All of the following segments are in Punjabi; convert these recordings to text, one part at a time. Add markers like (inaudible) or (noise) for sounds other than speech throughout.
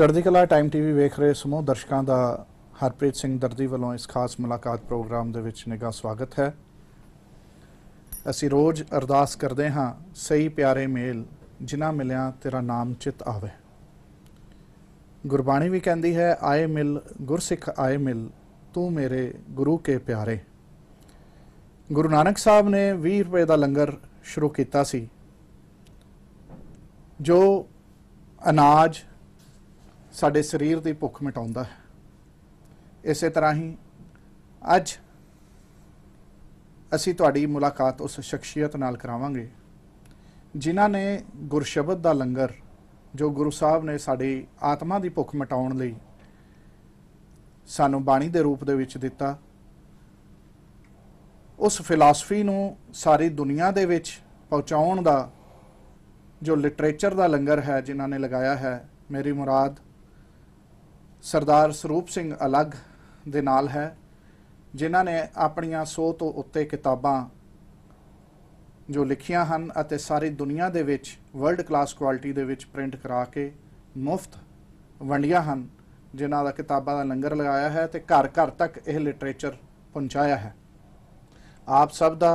ਚੜ੍ਹਦੀ ਕਲਾ ਟਾਈਮ ਟੀਵੀ ਵੇਖ ਰਹੇ ਸਮੂਹ ਦਰਸ਼ਕਾਂ ਦਾ ਹਰਪ੍ਰੀਤ ਸਿੰਘ ਦਰਦੀ ਵੱਲੋਂ ਇਸ ਖਾਸ ਮੁਲਾਕਾਤ ਪ੍ਰੋਗਰਾਮ ਦੇ ਵਿੱਚ ਨਿੱਘਾ ਸਵਾਗਤ ਹੈ ਅਸੀਂ ਰੋਜ਼ ਅਰਦਾਸ ਕਰਦੇ ਹਾਂ ਸਹੀ ਪਿਆਰੇ ਮੇਲ ਜਿਨ੍ਹਾਂ ਮਿਲਿਆ ਤੇਰਾ ਨਾਮ ਚਿਤ ਆਵੇ ਗੁਰਬਾਣੀ ਵੀ ਕਹਿੰਦੀ ਹੈ ਆਏ ਮਿਲ ਗੁਰਸਿੱਖ ਆਏ ਮਿਲ ਤੂੰ ਮੇਰੇ ਗੁਰੂ ਕੇ ਪਿਆਰੇ ਗੁਰੂ ਨਾਨਕ ਸਾਹਿਬ ਨੇ 20 ਰੁਪਏ ਦਾ ਲੰਗਰ ਸ਼ੁਰੂ ਕੀਤਾ ਸੀ ਜੋ ਅਨਾਜ ਸਾਡੇ ਸਰੀਰ ਦੀ ਭੁੱਖ ਮਿਟਾਉਂਦਾ ਹੈ ਇਸੇ ਤਰ੍ਹਾਂ ਹੀ ਅੱਜ ਅਸੀਂ ਤੁਹਾਡੀ ਮੁਲਾਕਾਤ ਉਸ ਸ਼ਖਸੀਅਤ ਨਾਲ ਕਰਾਵਾਂਗੇ ਜਿਨ੍ਹਾਂ ਨੇ ਗੁਰਸ਼ਬਦ ਦਾ ਲੰਗਰ ਜੋ ਗੁਰੂ ਸਾਹਿਬ ਨੇ ਸਾਡੀ ਆਤਮਾ ਦੀ ਭੁੱਖ ਮਿਟਾਉਣ ਲਈ ਸਾਨੂੰ ਬਾਣੀ ਦੇ ਰੂਪ ਦੇ ਵਿੱਚ ਦਿੱਤਾ ਉਸ ਫਿਲਾਸਫੀ ਨੂੰ ਸਾਰੀ ਦੁਨੀਆ ਦੇ ਵਿੱਚ ਪਹੁੰਚਾਉਣ ਦਾ ਜੋ ਲਿਟਰੇਚਰ ਦਾ ਲੰਗਰ ਹੈ ਜਿਨ੍ਹਾਂ ਨੇ ਲਗਾਇਆ ਹੈ ਮੇਰੀ ਮੁਰਾਦ ਸਰਦਾਰ ਸਰੂਪ ਸਿੰਘ ਅਲੱਗ ਦੇ ਨਾਲ ਹੈ ਜਿਨ੍ਹਾਂ ਨੇ ਆਪਣੀਆਂ ਸੋ ਤੋਂ ਉੱਤੇ ਕਿਤਾਬਾਂ ਜੋ ਲਿਖੀਆਂ ਹਨ ਅਤੇ ਸਾਰੀ ਦੁਨੀਆ ਦੇ ਵਿੱਚ ਵਰਲਡ ਕਲਾਸ ਕੁਆਲਿਟੀ ਦੇ ਵਿੱਚ ਪ੍ਰਿੰਟ ਕਰਾ ਕੇ ਮੁਫਤ ਵੰਡੀਆਂ ਹਨ ਜਿਨ੍ਹਾਂ ਦਾ ਕਿਤਾਬਾਂ ਦਾ ਲੰਗਰ ਲਗਾਇਆ ਹੈ ਤੇ ਘਰ ਘਰ ਤੱਕ ਇਹ ਲਿਟਰੇਚਰ ਪਹੁੰਚਾਇਆ ਹੈ ਆਪ ਸਭ ਦਾ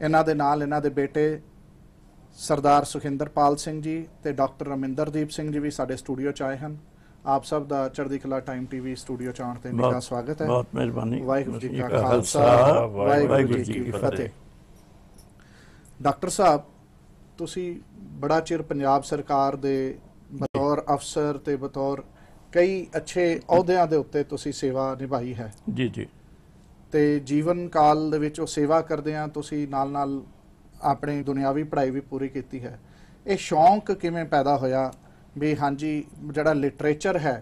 ਇਹਨਾਂ ਦੇ ਨਾਲ ਇਹਨਾਂ ਦੇ ਬੇਟੇ ਸਰਦਾਰ ਸੁਖਿੰਦਰਪਾਲ ਸਿੰਘ ਜੀ ਤੇ ਡਾਕਟਰ ਰਮਿੰਦਰਦੀਪ ਸਿੰਘ ਜੀ ਵੀ ਸਾਡੇ ਸਟੂਡੀਓ ਚ ਆਏ ਹਨ ਆਪ ਸਭ ਦਾ ਚੜ੍ਹਦੀ ਕਲਾ ਟਾਈਮ ਟੀਵੀ ਸਟੂਡੀਓ ਚਾਣ ਤੇ ਨਿੱਘਾ ਸਵਾਗਤ ਹੈ ਬਹੁਤ ਮਿਹਰਬਾਨੀ ਵਾਹਿਗੁਰੂ ਜੀ ਕਾ ਖਾਲਸਾ ਵਾਹਿਗੁਰੂ ਜੀ ਕੀ ਫਤਿਹ ਡਾਕਟਰ ਸਾਹਿਬ ਤੁਸੀਂ ਬੜਾ ਚਿਰ ਪੰਜਾਬ ਸਰਕਾਰ ਦੇ ਬਤੌਰ ਅਫਸਰ ਤੇ ਬਤੌਰ ਕਈ ਅੱਛੇ ਅਹੁਦਿਆਂ ਦੇ ਉੱਤੇ ਤੁਸੀਂ ਸੇਵਾ ਨਿਭਾਈ ਹੈ ਜੀ ਜੀ ਤੇ ਜੀਵਨ ਕਾਲ ਦੇ ਵਿੱਚ ਉਹ ਸੇਵਾ ਕਰਦੇ ਆ ਤੁਸੀਂ ਨਾਲ ਨਾਲ ਆਪਣੀ ਦੁਨਿਆਵੀ ਪੜ੍ਹਾਈ ਵੀ ਪੂਰੀ ਕੀਤੀ ਹੈ ਇਹ ਸ਼ੌਂਕ ਕਿਵੇਂ ਪੈਦਾ ਹੋਇਆ ਵੀ ਹਾਂਜੀ ਜਿਹੜਾ ਲਿਟਰੇਚਰ ਹੈ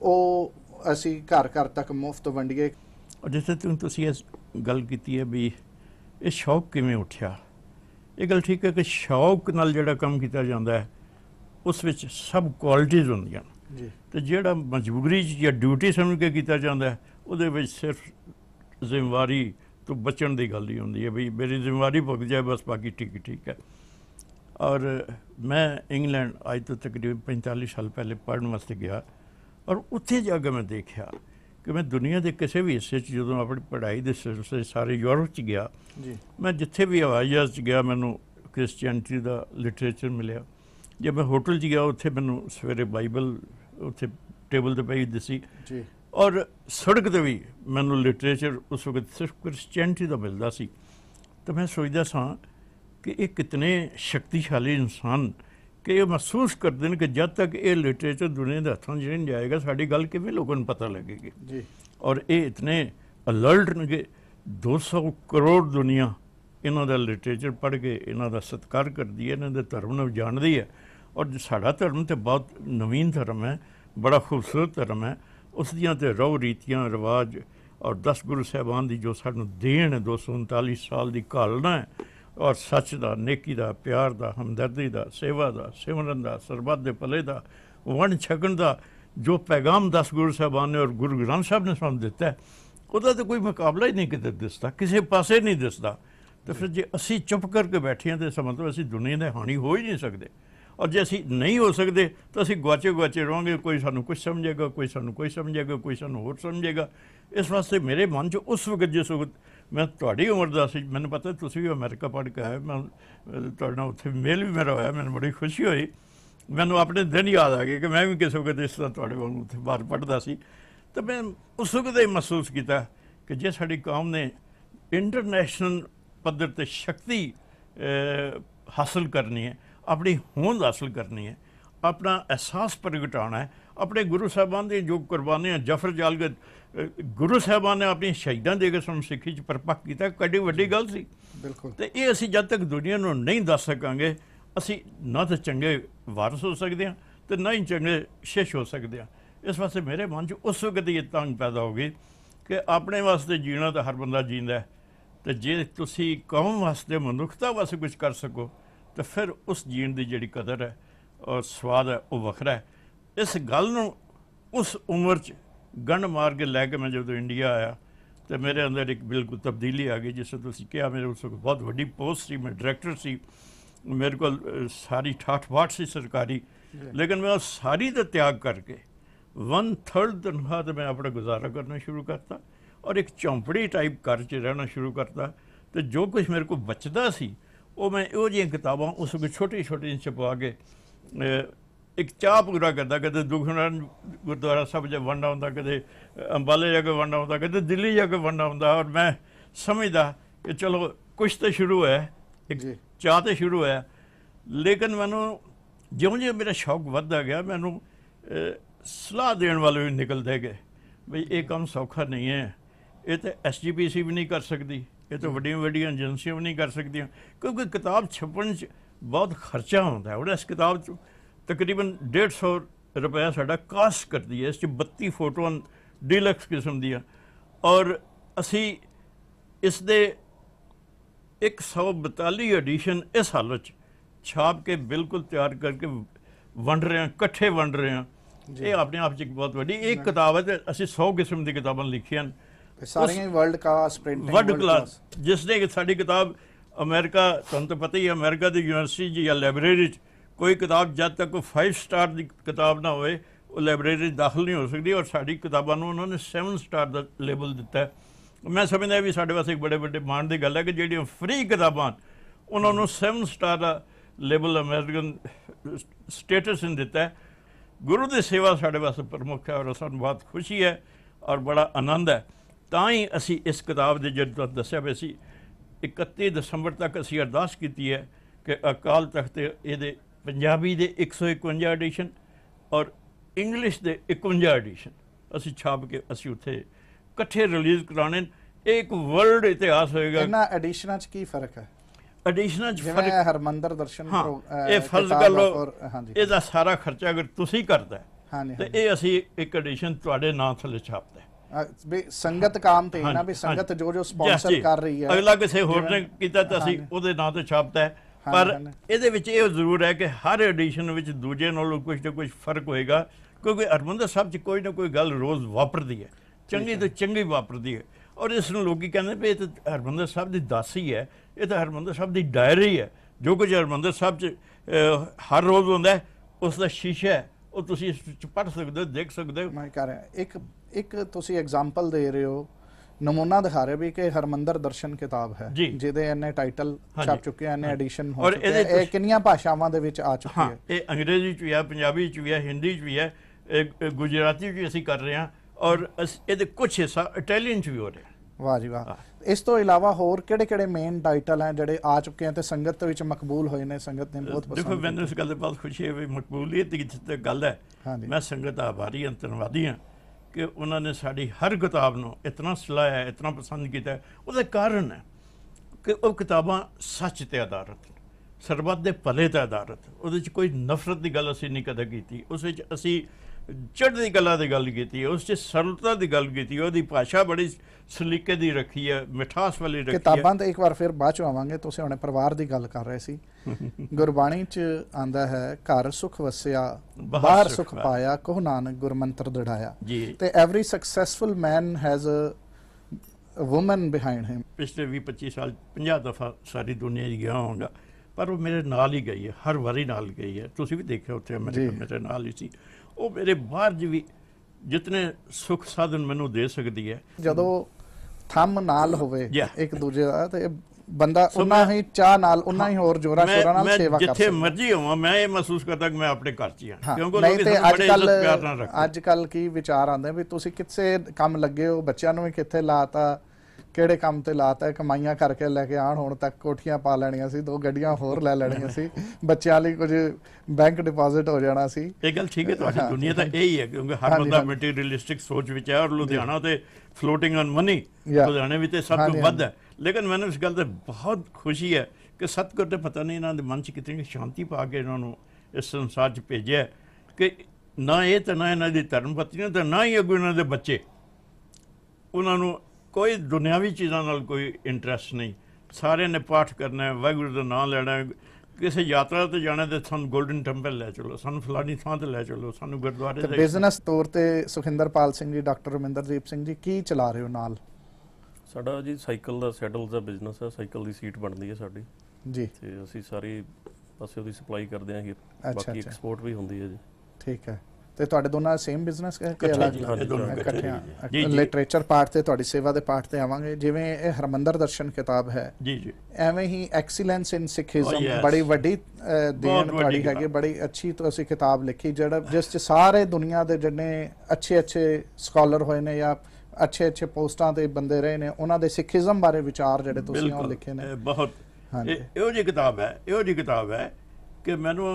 ਉਹ ਅਸੀਂ ਘਰ ਘਰ ਤੱਕ ਮੁਫਤ ਵੰਡੀਏ ਜਿਸ ਤੁਸੀਂ ਤੁਸੀਂ ਇਸ ਗੱਲ ਕੀਤੀ ਹੈ ਵੀ ਇਹ ਸ਼ੌਕ ਕਿਵੇਂ ਉੱਠਿਆ ਇਹ ਗੱਲ ਠੀਕ ਹੈ ਕਿ ਸ਼ੌਕ ਨਾਲ ਜਿਹੜਾ ਕੰਮ ਕੀਤਾ ਜਾਂਦਾ ਹੈ ਉਸ ਵਿੱਚ ਸਭ ਕੁਆਲਿਟੀਆਂ ਹੁੰਦੀਆਂ ਜੀ ਤੇ ਜਿਹੜਾ ਮਜਬੂਰੀ ਜਾਂ ਡਿਊਟੀ ਸਮਝ ਕੇ ਕੀਤਾ ਜਾਂਦਾ ਹੈ ਉਹਦੇ ਵਿੱਚ ਸਿਰਫ ਜ਼ਿੰਮੇਵਾਰੀ ਤੋਂ ਬਚਣ ਦੀ ਗੱਲ ਹੀ ਹੁੰਦੀ ਹੈ ਵੀ ਮੇਰੀ ਜ਼ਿੰਮੇਵਾਰੀ ਭੁੱਗ ਜਾਏ ਬਸ ਬਾਕੀ ਠੀਕ ਠੀਕ ਹੈ ਔਰ ਮੈਂ ਇੰਗਲੈਂਡ ਅੱਜ ਤੋਂ ਤਕਰੀਬਨ 45 ਸਾਲ ਪਹਿਲੇ ਪੜਨ ਵਾਸਤੇ ਗਿਆ ਔਰ ਉੱਥੇ ਜਾ ਕੇ ਮੈਂ ਦੇਖਿਆ ਕਿ ਮੈਂ ਦੁਨੀਆ ਦੇ ਕਿਸੇ ਵੀ ਹਿੱਸੇ 'ਚ ਜਦੋਂ ਆਪਣੀ ਪੜ੍ਹਾਈ ਦੇ ਸਿਲਸਿਲੇ ਸਾਰੇ ਯੂਰਪ 'ਚ ਗਿਆ ਜੀ ਮੈਂ ਜਿੱਥੇ ਵੀ ਹਵਾਈ ਜਹਾਜ਼ 'ਚ ਗਿਆ ਮੈਨੂੰ ਕ੍ਰਿਸਚੀਅਨਟੀ ਦਾ ਲਿਟਰੇਚਰ ਮਿਲਿਆ ਜੇ ਮੈਂ ਹੋਟਲ 'ਚ ਗਿਆ ਉੱਥੇ ਮੈਨੂੰ ਸਵੇਰੇ ਬਾਈਬਲ ਉੱਥੇ ਟੇਬਲ ਤੇ ਪਈ ਦਿਸੀ ਜੀ ਔਰ ਸੜਕ ਤੇ ਵੀ ਮੈਨੂੰ ਲਿਟਰੇਚਰ ਉਸ ਵਕਤ ਸਿਰਫ ਕ੍ਰਿਸਚੀਅਨਟੀ ਦਾ ਮਿਲਦਾ ਸੀ ਤਾਂ ਮੈਂ ਸੋਚਦਾ ਸਾਂ ਕਿ ਇਹ ਕਿਤਨੇ ਸ਼ਕਤੀਸ਼ਾਲੀ ਇਨਸਾਨ ਕਿ ਇਹ ਮਹਿਸੂਸ ਕਰਦੇ ਨੇ ਕਿ ਜਦ ਤੱਕ ਇਹ ਲਿਟਰੇਚਰ ਦੁਨੀਆ ਦੇ ਹੱਥਾਂ ਜਿਹੜਾ ਨਹੀਂ ਜਾਏਗਾ ਸਾਡੀ ਗੱਲ ਕਿਵੇਂ ਲੋਕਾਂ ਨੂੰ ਪਤਾ ਲੱਗੇਗੀ ਜੀ ਔਰ ਇਹ ਇਤਨੇ ਅਲਰਟ ਨੇ 200 ਕਰੋੜ ਦੁਨੀਆ ਇਹਨਾਂ ਦਾ ਲਿਟਰੇਚਰ ਪੜ੍ਹ ਕੇ ਇਹਨਾਂ ਦਾ ਸਤਿਕਾਰ ਕਰਦੀ ਹੈ ਇਹਨਾਂ ਦੇ ਧਰਮ ਨੂੰ ਜਾਣਦੀ ਹੈ ਔਰ ਸਾਡਾ ਧਰਮ ਤੇ ਬਹੁਤ ਨਵੀਨ ਧਰਮ ਹੈ ਬੜਾ ਖੂਬਸੂਰਤ ਧਰਮ ਹੈ ਉਸ ਦੀਆਂ ਤੇ ਰੌ ਰੀਤੀਆਂ ਰਿਵਾਜ ਔਰ 10 ਗੁਰੂ ਸਾਹਿਬਾਨ ਦੀ ਜੋ ਸਾਨੂੰ ਦੇਣ 239 ਸਾਲ ਦੀ ਕਾਲਣਾ ਹੈ ਔਰ ਸੱਚ ਦਾ ਨੇਕੀ ਦਾ ਪਿਆਰ ਦਾ ਹਮਦਰਦੀ ਦਾ ਸੇਵਾ ਦਾ ਸਿਮਰਨ ਦਾ ਸਰਬੱਤ ਦੇ ਭਲੇ ਦਾ ਵਣ ਛਕਣ ਦਾ ਜੋ ਪੈਗਾਮ ਦਸ ਗੁਰੂ ਸਾਹਿਬਾਨ ਨੇ ਔਰ ਗੁਰੂ ਗ੍ਰੰਥ ਸਾਹਿਬ ਨੇ ਸਾਨੂੰ ਦਿੱਤਾ ਉਹਦਾ ਤਾਂ ਕੋਈ ਮੁਕਾਬਲਾ ਹੀ ਨਹੀਂ ਕਿਤੇ ਦਿਸਦਾ ਕਿਸੇ ਪਾਸੇ ਨਹੀਂ ਦਿਸਦਾ ਤੇ ਫਿਰ ਜੇ ਅਸੀਂ ਚੁੱਪ ਕਰਕੇ ਬੈਠੇ ਹਾਂ ਤੇ ਸਮਝੋ ਅਸੀਂ ਦੁਨੀਆ ਦੇ ਹਾਨੀ ਹੋ ਹੀ ਨਹੀਂ ਸਕਦੇ ਔਰ ਜੇ ਅਸੀਂ ਨਹੀਂ ਹੋ ਸਕਦੇ ਤਾਂ ਅਸੀਂ ਗਵਾਚੇ ਗਵਾਚੇ ਰਹਾਂਗੇ ਕੋਈ ਸਾਨੂੰ ਕੁਝ ਸਮਝੇਗਾ ਕੋਈ ਸਾਨੂੰ ਕੋਈ ਸਮਝੇਗਾ ਕੋਈ ਸਾਨੂੰ ਹੋਰ ਸਮਝੇਗਾ ਇਸ ਵਾਸਤੇ ਮੇਰੇ ਮਨ 'ਚ ਉਸ ਵਕਤ ਜਿਸ ਵਕਤ ਮੈਂ ਤੁਹਾਡੀ ਉਮਰ ਦਾ ਸੀ ਮੈਨੂੰ ਪਤਾ ਤੁਸੀਂ ਵੀ ਅਮਰੀਕਾ ਪੜ੍ਹ ਕੇ ਆਏ ਮੈਂ ਤੁਹਾਡੇ ਨਾਲ ਉੱਥੇ ਮੇਲ ਵੀ ਮੇਰਾ ਹੋਇਆ ਮੈਨੂੰ ਬੜੀ ਖੁਸ਼ੀ ਹੋਈ ਮੈਨੂੰ ਆਪਣੇ ਦਿਨ ਯਾਦ ਆ ਗਏ ਕਿ ਮੈਂ ਵੀ ਕਿਸੇ ਵਕਤ ਇਸ ਤਰ੍ਹਾਂ ਤੁਹਾਡੇ ਵਾਂਗ ਉੱਥੇ ਬਾਹਰ ਪੜ੍ਹਦਾ ਸੀ ਤਾਂ ਮੈਂ ਉਸ ਵਕਤ ਹੀ ਮਹਿਸੂਸ ਕੀਤਾ ਕਿ ਜੇ ਸਾਡੀ ਕੌਮ ਨੇ ਇੰਟਰਨੈਸ਼ਨਲ ਪੱਧਰ ਤੇ ਸ਼ਕਤੀ ਹਾਸਲ ਕਰਨੀ ਹੈ ਆਪਣੀ ਹੋਂਦ ਹਾਸਲ ਕਰਨੀ ਹੈ ਆਪਣਾ ਅਹਿਸਾਸ ਪ੍ਰਗਟਾਉਣਾ ਹੈ ਆਪਣੇ ਗੁਰੂ ਸਾਹਿਬਾਨ ਦੀ ਜੋ ਕੁਰਬਾਨੀਆਂ ਜਫਰ ਜਾਲਗਤ ਗੁਰੂ ਸਾਹਿਬਾਨ ਨੇ ਆਪਣੀ ਸ਼ਹੀਦਾਂ ਦੇ ਕੇ ਸਾਨੂੰ ਸਿੱਖੀ ਚ ਪਰਪੱਕ ਕੀਤਾ ਕੜੀ ਵੱਡੀ ਗੱਲ ਸੀ ਬਿਲਕੁਲ ਤੇ ਇਹ ਅਸੀਂ ਜਦ ਤੱਕ ਦੁਨੀਆ ਨੂੰ ਨਹੀਂ ਦੱਸ ਸਕਾਂਗੇ ਅਸੀਂ ਨਾ ਤਾਂ ਚੰਗੇ ਵਾਰਸ ਹੋ ਸਕਦੇ ਹਾਂ ਤੇ ਨਾ ਹੀ ਚੰਗੇ ਸ਼ੇਸ਼ ਹੋ ਸਕਦੇ ਹਾਂ ਇਸ ਵਾਸਤੇ ਮੇਰੇ ਮਨ 'ਚ ਉਸ ਵਕਤ ਇਹ ਤੰਗ ਪੈਦਾ ਹੋ ਗਈ ਕਿ ਆਪਣੇ ਵਾਸਤੇ ਜੀਣਾ ਤਾਂ ਹਰ ਬੰਦਾ ਜੀਂਦਾ ਤੇ ਜੇ ਤੁਸੀਂ ਕੌਮ ਵਾਸਤੇ ਮਨੁੱਖਤਾ ਵਾਸਤੇ ਕੁਝ ਕਰ ਸਕੋ ਤਾਂ ਫਿਰ ਉਸ ਜੀਣ ਦੀ ਜਿਹੜੀ ਕਦਰ ਹੈ ਔਰ ਸਵਾਦ ਹੈ ਉਹ ਵੱਖਰਾ ਹੈ ਇਸ ਗੱਲ ਨੂੰ ਉਸ ਉਮਰ 'ਚ ਗੰਢ ਮਾਰ ਕੇ ਲੈ ਕੇ ਮੈਂ ਜਦੋਂ ਇੰਡੀਆ ਆਇਆ ਤੇ ਮੇਰੇ ਅੰਦਰ ਇੱਕ ਬਿਲਕੁਲ ਤਬਦੀਲੀ ਆ ਗਈ ਜਿਸ ਤੋਂ ਤੁਸੀਂ ਕਿਹਾ ਮੇਰੇ ਉਸ ਵਕਤ ਬਹੁਤ ਵੱਡੀ ਪੋਸਟ ਸੀ ਮੈਂ ਡਾਇਰੈਕਟਰ ਸੀ ਮੇਰੇ ਕੋਲ ਸਾਰੀ ਠਾਠ-ਬਾਠ ਸੀ ਸਰਕਾਰੀ ਲੇਕਿਨ ਮੈਂ ਸਾਰੀ ਦਾ ਤਿਆਗ ਕਰਕੇ 1/3 ਤਨਖਾਹ ਤੇ ਮੈਂ ਆਪਣਾ ਗੁਜ਼ਾਰਾ ਕਰਨਾ ਸ਼ੁਰੂ ਕਰਤਾ ਔਰ ਇੱਕ ਚੌਂਪੜੀ ਟਾਈਪ ਘਰ 'ਚ ਰਹਿਣਾ ਸ਼ੁਰੂ ਕਰਤਾ ਤੇ ਜੋ ਕੁਝ ਮੇਰੇ ਕੋਲ ਬਚਦਾ ਸੀ ਉਹ ਮੈਂ ਉਹ ਜਿਹੀਆਂ ਕਿਤਾਬਾਂ ਉਸ ਵਿੱਚ ਛੋਟੀ-ਛੋਟੀ ਛਪਵਾ ਕੇ ਇੱਕ ਚਾਹ ਪੂਰਾ ਕਰਦਾ ਕਦੇ ਦੁਖਨਰਨ ਗੁਰਦੁਆਰਾ ਸਾਹਿਬ ਜੇ ਵੰਡਾ ਹੁੰਦਾ ਕਦੇ ਅੰਬਾਲੇ ਜਾ ਕੇ ਵੰਡਾ ਹੁੰਦਾ ਕਦੇ ਦਿੱਲੀ ਜਾ ਕੇ ਵੰਡਾ ਹੁੰਦਾ ਔਰ ਮੈਂ ਸਮਝਦਾ ਕਿ ਚਲੋ ਕੁਝ ਤਾਂ ਸ਼ੁਰੂ ਹੈ ਇੱਕ ਚਾਹ ਤੇ ਸ਼ੁਰੂ ਹੈ ਲੇਕਿਨ ਮੈਨੂੰ ਜਿਉਂ ਜਿਉਂ ਮੇਰਾ ਸ਼ੌਕ ਵੱਧਦਾ ਗਿਆ ਮੈਨੂੰ ਸਲਾਹ ਦੇਣ ਵਾਲੇ ਵੀ ਨਿਕਲਦੇ ਗਏ ਬਈ ਇਹ ਕੰਮ ਸੌਖਾ ਨਹੀਂ ਹੈ ਇਹ ਤੇ ਐਸਜੀਪੀਸੀ ਵੀ ਨਹੀਂ ਕਰ ਸਕਦੀ ਇਹ ਤਾਂ ਵੱਡੀਆਂ ਵੱਡੀਆਂ ਏਜੰਸੀਆਂ ਵੀ ਨਹੀਂ ਕਰ ਸਕਦੀਆਂ ਕਿਉਂਕਿ ਕਿਤਾਬ ਛਪਣ 'ਚ ਬਹੁਤ ਖਰਚਾ ਹੁੰਦਾ ਹੈ ਉਹ ਇਸ ਕਿਤਾਬ 'ਚ ਤਕਰੀਬਨ 150 ਰੁਪਏ ਸਾਡਾ ਕਾਸਟ ਕਰਦੀ ਹੈ ਇਸ 'ਚ 32 ਫੋਟੋਆਂ ਡੀਲਕਸ ਕਿਸਮ ਦੀਆਂ ਔਰ ਅਸੀਂ ਇਸ ਦੇ 142 ਐਡੀਸ਼ਨ ਇਸ ਹਾਲ ਵਿੱਚ ਛਾਪ ਕੇ ਬਿਲਕੁਲ ਤਿਆਰ ਕਰਕੇ ਵੰਡ ਰਹੇ ਹਾਂ ਇਕੱਠੇ ਵੰਡ ਰਹੇ ਹਾਂ ਇਹ ਆਪਣੇ ਆਪ 'ਚ ਇੱਕ ਬਹੁਤ ਵੱਡੀ ਇਹ ਕਿਤਾਬ ਹੈ ਅਸੀਂ 100 ਕਿਸਮ ਦੀ ਕਿਤਾਬਾਂ ਲਿਖੀਆਂ ਸਾਰੀਆਂ world class printing world class ਜਿਸ ਨੇ ਸਾਡੀ ਕਿਤਾਬ ਅਮਰੀਕਾ ਤੁਹਾਨੂੰ ਤਾਂ ਪਤਾ ਹੀ ਅਮਰੀਕਾ ਦੀ ਯੂਨੀਵਰਸਿਟੀ ਜਾਂ ਲਾਇਬ੍ਰੇਰੀ 'ਚ ਕੋਈ ਕਿਤਾਬ ਜਦ ਤੱਕ ਕੋਈ 5 ਸਟਾਰ ਦੀ ਕਿਤਾਬ ਨਾ ਹੋਵੇ ਉਹ ਲਾਇਬ੍ਰੇਰੀ ਦਾਖਲ ਨਹੀਂ ਹੋ ਸਕਦੀ ਔਰ ਸਾਡੀ ਕਿਤਾਬਾਂ ਨੂੰ ਉਹਨਾਂ ਨੇ 7 ਸਟਾਰ ਦਾ ਲੇਬਲ ਦਿੱਤਾ ਮੈਂ ਸਮਝਦਾ ਵੀ ਸਾਡੇ ਵਾਸਤੇ ਇੱਕ ਬੜੇ ਵੱਡੇ ਮਾਣ ਦੀ ਗੱਲ ਹੈ ਕਿ ਜਿਹੜੀਆਂ ਫ੍ਰੀ ਕਿਤਾਬਾਂ ਉਹਨਾਂ ਨੂੰ 7 ਸਟਾਰ ਦਾ ਲੇਬਲ ਅਮਰੀਕਨ ਸਟੇਟਸ ਇਨ ਦਿੱਤਾ ਗੁਰੂ ਦੀ ਸੇਵਾ ਸਾਡੇ ਵਾਸਤੇ ਪ੍ਰਮੁੱਖ ਹੈ ਔਰ ਸਾਨੂੰ ਬਹੁਤ ਖੁਸ਼ੀ ਹੈ ਔਰ ਬੜਾ ਆਨੰਦ ਹੈ ਤਾਂ ਹੀ ਅਸੀਂ ਇਸ ਕਿਤਾਬ ਦੇ ਜਿਹੜਾ ਤੁਹਾਨੂੰ ਦੱਸਿਆ ਵੀ ਸੀ 31 ਦਸੰਬਰ ਤੱਕ ਅਸੀਂ ਅਰਦਾਸ ਕੀਤੀ ਹੈ ਕਿ ਅਕਾਲ ਤਖਤ ਇਹਦੇ ਪੰਜਾਬੀ ਦੇ 151 ਐਡੀਸ਼ਨ ਔਰ ਇੰਗਲਿਸ਼ ਦੇ 51 ਐਡੀਸ਼ਨ ਅਸੀਂ ਛਾਪ ਕੇ ਅਸੀਂ ਉੱਥੇ ਇਕੱਠੇ ਰਿਲੀਜ਼ ਕਰਾਣੇ ਇੱਕ ਵਰਲਡ ਇਤਿਹਾਸ ਹੋਏਗਾ ਇਹਨਾਂ ਐਡੀਸ਼ਨਾਂ 'ਚ ਕੀ ਫਰਕ ਹੈ ਐਡੀਸ਼ਨਾਂ 'ਚ ਫਰਕ ਹੈ ਹਰਮੰਦਰ ਦਰਸ਼ਨ ਇਹ ਫਰਜ਼ ਕਰ ਲਓ ਇਹਦਾ ਸਾਰਾ ਖਰਚਾ ਅਗਰ ਤੁਸੀਂ ਕਰਦਾ ਤੇ ਇਹ ਅਸੀਂ ਇੱਕ ਐਡੀਸ਼ਨ ਤੁਹਾਡੇ ਨਾਂ ਥੱਲੇ ਛਾਪਦੇ ਵੀ ਸੰਗਤ ਕਾਮ ਤੇ ਨਾ ਵੀ ਸੰਗਤ ਜੋ ਜੋ ਸਪਾਂਸਰ ਕਰ ਰਹੀ ਹੈ ਅਗਲਾ ਕਿਸੇ ਹੋਰ ਨੇ ਕੀਤਾ ਤਾਂ ਅਸੀਂ ਉਹਦੇ ਨਾਂ ਤੇ ਛਾਪਦਾ ਹੈ ਪਰ ਇਹਦੇ ਵਿੱਚ ਇਹ ਜ਼ਰੂਰ ਹੈ ਕਿ ਹਰ ਐਡੀਸ਼ਨ ਵਿੱਚ ਦੂਜੇ ਨਾਲੋਂ ਕੁਝ ਤੇ ਕੁਝ ਫਰਕ ਹੋਏਗਾ ਕਿਉਂਕਿ ਹਰਮੰਦਰ ਸਾਹਿਬ 'ਚ ਕੋਈ ਨਾ ਕੋਈ ਗੱਲ ਰੋਜ਼ ਵਾਪਰਦੀ ਹੈ ਚੰਗੀ ਤੋਂ ਚੰਗੀ ਵਾਪਰਦੀ ਹੈ ਔਰ ਇਸ ਨੂੰ ਲੋਕੀ ਕਹਿੰਦੇ ਵੀ ਇਹ ਤਾਂ ਹਰਮੰਦਰ ਸਾਹਿਬ ਦੀ ਦਾਸੀ ਹੈ ਇਹ ਤਾਂ ਹਰਮੰਦਰ ਸਾਹਿਬ ਦੀ ਡਾਇਰੀ ਹੈ ਜੋ ਕੁਝ ਹਰਮੰਦਰ ਸਾਹਿਬ 'ਚ ਹਰ ਰੋਜ਼ ਹੁੰਦਾ ਉਸ ਦਾ ਸ਼ੀਸ਼ਾ ਹੈ ਉਹ ਤੁਸੀਂ ਇਸ ਵਿੱਚ ਪੜ ਸਕਦੇ ਹੋ ਦੇਖ ਸਕਦੇ ਹੋ ਮੈਂ ਕਹ ਰਿਹਾ ਇੱਕ ਇੱਕ ਤੁਸੀਂ ਐਗਜ਼ਾਮਪਲ ਦੇ ਰਹੇ ਹੋ ਨਮੂਨਾ ਦਿਖਾ ਰਿਹਾ ਵੀ ਕਿ ਹਰਮੰਦਰ ਦਰਸ਼ਨ ਕਿਤਾਬ ਹੈ ਜਿਹਦੇ ਇਹਨੇ ਟਾਈਟਲ ਛਪ ਚੁੱਕੇ ਹਨ ਐਡੀਸ਼ਨ ਹੋ ਚੁੱਕੇ ਹੈ ਇਹ ਕਿੰਨੀਆਂ ਭਾਸ਼ਾਵਾਂ ਦੇ ਵਿੱਚ ਆ ਚੁੱਕੀ ਹੈ ਇਹ ਅੰਗਰੇਜ਼ੀ ਚ ਵੀ ਹੈ ਪੰਜਾਬੀ ਚ ਵੀ ਹੈ ਹਿੰਦੀ ਚ ਵੀ ਹੈ ਗੁਜਰਾਤੀ ਵੀ ਅਸੀਂ ਕਰ ਰਹੇ ਹਾਂ ਔਰ ਇਹਦੇ ਕੁਝ ਹਿੱਸਾ ਇਟਾਲੀਅਨ ਚ ਵੀ ਹੋ ਰਿਹਾ ਵਾਹ ਜੀ ਵਾਹ ਇਸ ਤੋਂ ਇਲਾਵਾ ਹੋਰ ਕਿਹੜੇ-ਕਿਹੜੇ ਮੇਨ ਟਾਈਟਲ ਹੈ ਜਿਹੜੇ ਆ ਚੁੱਕੇ ਹਨ ਤੇ ਸੰਗਤ ਵਿੱਚ ਮਕਬੂਲ ਹੋਏ ਨੇ ਸੰਗਤ ਨੇ ਬਹੁਤ ਪਸੰਦ ਦੇਖੋ ਮੈਨੂੰ ਇਸ ਗੱਲ ਤੇ ਬਹੁਤ ਖੁਸ਼ੀ ਹੈ ਵੀ ਮਕਬੂਲੀਅਤ ਦੀ ਗੱਲ ਹੈ ਮੈਂ ਸੰਗਤ ਆਭਾਰੀ ਅੰਤਰਵਾਦੀ ਹਾਂ ਕਿ ਉਹਨਾਂ ਨੇ ਸਾਡੀ ਹਰ ਕਿਤਾਬ ਨੂੰ ਇਤਨਾ ਸਲਾਇਆ ਇਤਨਾ ਪਸੰਦ ਕੀਤਾ ਉਹਦੇ ਕਾਰਨ ਹੈ ਕਿ ਉਹ ਕਿਤਾਬਾਂ ਸੱਚ ਤੇ ਆਧਾਰਿਤ ਸਰਬੱਤ ਦੇ ਭਲੇ ਤੇ ਆਧਾਰਿਤ ਉਹਦੇ ਵਿੱਚ ਕੋਈ ਨਫ਼ਰਤ ਦੀ ਗੱਲ ਅਸੀਂ ਨਹੀਂ ਕਦੇ ਕੀਤੀ ਉਸ ਵਿੱਚ ਅਸੀਂ ਚੜ੍ਹਦੀ ਕਲਾ ਦੀ ਗੱਲ ਕੀਤੀ ਉਸ 'ਚ ਸਰਲਤਾ ਦੀ ਗੱਲ ਕੀਤੀ ਉਹਦੀ ਭਾਸ਼ਾ ਬੜੀ ਸਲੀਕੇ ਦੀ ਰੱਖੀ ਹੈ ਮਿਠਾਸ ਵਾਲੀ ਰੱਖੀ ਹੈ ਕਿਤਾਬਾਂ ਤੇ ਇੱਕ ਵਾਰ ਫਿਰ ਬਾਅਦ ਚ ਆਵਾਂਗੇ ਤੁਸੀਂ ਹੁਣੇ ਪਰਿਵਾਰ ਦੀ ਗੱਲ ਕਰ ਰਹੇ ਸੀ ਗੁਰਬਾਣੀ 'ਚ ਆਂਦਾ ਹੈ ਘਰ ਸੁਖ ਵਸਿਆ ਬਾਹਰ ਸੁਖ ਪਾਇਆ ਕੋ ਨਾਨਕ ਗੁਰਮੰਤਰ ਦੜਾਇਆ ਤੇ every successful man has a woman behind him ਪਿਛਲੇ 20 25 ਸਾਲ 50 ਦਫਾ ਸਾਰੀ ਦੁਨੀਆ ਗਿਆ ਹੋਊਗਾ ਪਰ ਉਹ ਮੇਰੇ ਨਾਲ ਹੀ ਗਈ ਹੈ ਹਰ ਵਾਰੀ ਨਾਲ ਗਈ ਹੈ ਤੁਸੀਂ ਵੀ ਦੇਖਿਆ ਉੱਥੇ ਅਮਰੀਕਾ ਮੇਰੇ ਨਾਲ ਹੀ ਸੀ ਉਹ ਮੇਰੇ ਬਾਹਰ ਜੀ ਵੀ ਜਿਤਨੇ ਸੁਖ ਸਾਧਨ ਮੈਨੂੰ ਦੇ ਸਕਦੀ ਹੈ ਜਦੋਂ ਥੰਮ ਨਾਲ ਹੋਵੇ ਇੱਕ ਦੂਜੇ ਦਾ ਤੇ ਬੰਦਾ ਉਹਨਾਂ ਹੀ ਚਾਹ ਨਾਲ ਉਹਨਾਂ ਹੀ ਹੋਰ ਜੋਰਾ ਸ਼ੋਰਾ ਨਾਲ ਸੇਵਾ ਕਰ ਜਿੱਥੇ ਮਰਜੀ ਹੋਵਾਂ ਮੈਂ ਇਹ ਮਹਿਸੂਸ ਕਰਦਾ ਕਿ ਮੈਂ ਆਪਣੇ ਘਰ 'ਚ ਹਾਂ ਕਿਉਂਕਿ ਲੋਕੀ ਸਾਨੂੰ ਬੜੇ ਇੱਜ਼ਤ ਪਿਆਰ ਨਾਲ ਰੱਖਦੇ ਅੱਜ ਕੱਲ ਕੀ ਵਿਚਾਰ ਆਉਂਦੇ ਵੀ ਤੁਸੀਂ ਕਿੱਥੇ ਕੰਮ ਲੱਗੇ ਹੋ ਬੱਚਿਆਂ ਨੂੰ ਵੀ ਕਿੱਥੇ ਲਾਤਾ ਕਿਹੜੇ ਕੰਮ ਤੇ ਲਾਤਾ ਕਮਾਈਆਂ ਕਰਕੇ ਲੈ ਕੇ ਆਣ ਹੁਣ ਤੱਕ ਕੋਠੀਆਂ ਪਾ ਲੈਣੀਆਂ ਸੀ ਦੋ ਗੱਡੀਆਂ ਹੋਰ ਲੈ ਲੈਣੀਆਂ ਸੀ ਬੱਚਿਆਂ ਲਈ ਕੁਝ ਬੈਂਕ ਡਿਪੋਜ਼ਿਟ ਹੋ ਜਾਣਾ ਸੀ ਇਹ ਗੱਲ ਠੀਕ ਹੈ ਤੁਹਾਡੀ ਦੁਨੀਆ ਤਾਂ ਇਹੀ ਹੈ ਕਿਉਂਕਿ ਹਰ ਬੰਦਾ ਮਟੀਰੀਅਲਿਸਟਿਕ ਸੋਚ ਵਿੱਚ ਹੈ ਔਰ ਲੁਧਿਆਣਾ ਤੇ ਫਲੋਟਿੰਗ ਔਨ ਮਨੀ ਲੁਧਿਆਣੇ ਵੀ ਤੇ ਸਭ ਤੋਂ ਵੱਧ ਹੈ ਲੇਕਿਨ ਮੈਨੂੰ ਇਸ ਗੱਲ ਤੇ ਬਹੁਤ ਖੁਸ਼ੀ ਹੈ ਕਿ ਸਤਗੁਰ ਤੇ ਪਤਾ ਨਹੀਂ ਇਹਨਾਂ ਦੇ ਮਨ 'ਚ ਕਿਤਨੀ ਸ਼ਾਂਤੀ ਪਾ ਕੇ ਇਹਨਾਂ ਨੂੰ ਇਸ ਸੰਸਾਰ 'ਚ ਭੇਜਿਆ ਕਿ ਨਾ ਇਹ ਤਾਂ ਨਾ ਇਹਨਾਂ ਦੀ ਧਰਮ ਪਤਨੀ ਤੇ ਨਾ ਹੀ ਅਗੂ ਇਹਨਾਂ ਦੇ ਬੱਚੇ ਉਹਨਾਂ ਨੂੰ ਕੋਈ ਦੁਨਿਆਵੀ ਚੀਜ਼ਾਂ ਨਾਲ ਕੋਈ ਇੰਟਰਸਟ ਨਹੀਂ ਸਾਰੇ ਨੇ ਪਾਠ ਕਰਨਾ ਹੈ ਵੈਗੁਰ ਦਾ ਨਾਮ ਲੈਣਾ ਹੈ ਕਿਸੇ ਯਾਤਰਾ ਤੇ ਜਾਣਾ ਤੇ ਸਾਨੂੰ 골ਡਨ ਟੈਂਪਲ ਲੈ ਚਲੋ ਸਾਨੂੰ ਫਲਾਣੀ ਥਾਂ ਤੇ ਲੈ ਚਲੋ ਸਾਨੂੰ ਗੁਰਦੁਆਰੇ ਤੇ ਬਿਜ਼ਨਸ ਤੌਰ ਤੇ ਸੁਖਿੰਦਰਪਾਲ ਸਿੰਘ ਜੀ ਡਾਕਟਰ ਰਮਿੰਦਰਦੀਪ ਸਿੰਘ ਜੀ ਕੀ ਚਲਾ ਰਹੇ ਹੋ ਨਾਲ ਸਾਡਾ ਜੀ ਸਾਈਕਲ ਦਾ ਸੈਡਲ ਦਾ ਬਿਜ਼ਨਸ ਹੈ ਸਾਈਕਲ ਦੀ ਸੀਟ ਬਣਦੀ ਹੈ ਸਾਡੀ ਜੀ ਤੇ ਅਸੀਂ ਸਾਰੀ ਪਾਸੇ ਉਹਦੀ ਸਪਲਾਈ ਕਰਦੇ ਹਾਂ ਬਾਕੀ ਐਕਸਪੋਰਟ ਵੀ ਹੁੰਦੀ ਹੈ ਜੀ ਠੀਕ ਹੈ ਤੇ ਤੁਹਾਡੇ ਦੋਨਾਂ ਦਾ ਸੇਮ ਬਿਜ਼ਨਸ ਹੈ ਕਿ ਅਲੱਗ ਇਕੱਠਿਆਂ ਲਿਟਰੇਚਰ ਪਾਰਟ ਤੇ ਤੁਹਾਡੀ ਸੇਵਾ ਦੇ ਪਾਰਟ ਤੇ ਆਵਾਂਗੇ ਜਿਵੇਂ ਇਹ ਹਰਮੰਦਰ ਦਰਸ਼ਨ ਕਿਤਾਬ ਹੈ ਜੀ ਜੀ ਐਵੇਂ ਹੀ ਐਕਸੀਲੈਂਸ ਇਨ ਸਿੱਖੀਜ਼ਮ ਬੜੀ ਵੱਡੀ ਦੇਣ ਤੁਹਾਡੀ ਹੈਗੀ ਬੜੀ ਅੱਛੀ ਤੁਸੀਂ ਕਿਤਾਬ ਲਿਖੀ ਜਿਹੜਾ ਜਿਸ ਚ ਸਾਰੇ ਦੁਨੀਆ ਦੇ ਜਿਹੜੇ ਅੱਛੇ ਅੱਛੇ ਸਕਾਲਰ ਹੋਏ ਨੇ ਜਾਂ ਅੱਛੇ ਅੱਛੇ ਪੋਸਟਾਂ ਤੇ ਬੰਦੇ ਰਹੇ ਨੇ ਉਹਨਾਂ ਦੇ ਸਿੱਖੀਜ਼ਮ ਬਾਰੇ ਵਿਚਾਰ ਜਿਹੜੇ ਤੁਸੀਂ ਉਹ ਲਿਖੇ ਨੇ ਬਹੁਤ ਇਹੋ ਜੀ ਕਿਤਾਬ ਹੈ ਇਹੋ ਜੀ ਕਿਤਾਬ ਹੈ ਕਿ ਮੈਨੂੰ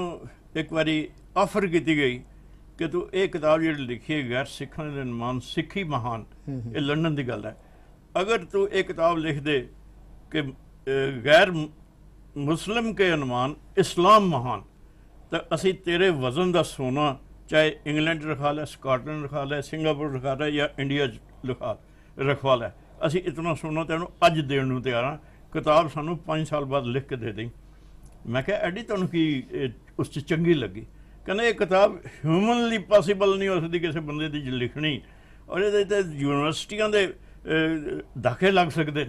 ਇੱਕ ਵਾਰੀ ਆਫਰ ਕੀਤੀ ਗਈ ਕਿ ਤੂੰ ਇਹ ਕਿਤਾਬ ਜਿਹੜੀ ਲਿਖੀ ਹੈ ਗੈਰ ਸਿੱਖਾਂ ਦੇ ਨਿਰਮਾਨ ਸਿੱਖੀ ਮਹਾਨ ਇਹ ਲੰਡਨ ਦੀ ਗੱਲ ਹੈ ਅਗਰ ਤੂੰ ਇਹ ਕਿਤਾਬ ਲਿਖ ਦੇ ਕਿ ਗੈਰ ਮੁਸਲਮ ਕੇ ਅਨਮਾਨ ਇਸਲਾਮ ਮਹਾਨ ਤਾਂ ਅਸੀਂ ਤੇਰੇ ਵਜ਼ਨ ਦਾ ਸੋਨਾ ਚਾਹੇ ਇੰਗਲੈਂਡ ਰਖਾ ਲੈ ਸਕਾਟਲੈਂਡ ਰਖਾ ਲੈ ਸਿੰਗਾਪੁਰ ਰਖਾ ਲੈ ਜਾਂ ਇੰਡੀਆ ਰਖਾ ਰਖਵਾ ਲੈ ਅਸੀਂ ਇਤਨਾ ਸੋਨਾ ਤੈਨੂੰ ਅੱਜ ਦੇਣ ਨੂੰ ਤਿਆਰ ਹਾਂ ਕਿਤਾਬ ਸਾਨੂੰ 5 ਸਾਲ ਬਾਅਦ ਲਿਖ ਕੇ ਦੇ ਦੇ ਮੈਂ ਕਿਹਾ ਐਡੀ ਤੁਹਾਨੂੰ ਕੀ ਉਸ ਚ ਚੰਗੀ ਲੱਗੀ ਕਹਿੰਦੇ ਇਹ ਕਿਤਾਬ ਹਿਊਮਨਲੀ ਪੋਸੀਬਲ ਨਹੀਂ ਉਸ ਦੀ ਕਿਸੇ ਬੰਦੇ ਦੀ ਲਿਖਣੀ ਔਰ ਇਹਦੇ ਤੇ ਯੂਨੀਵਰਸਿਟੀਆਂ ਦੇ ਧੱਕੇ ਲੱਗ ਸਕਦੇ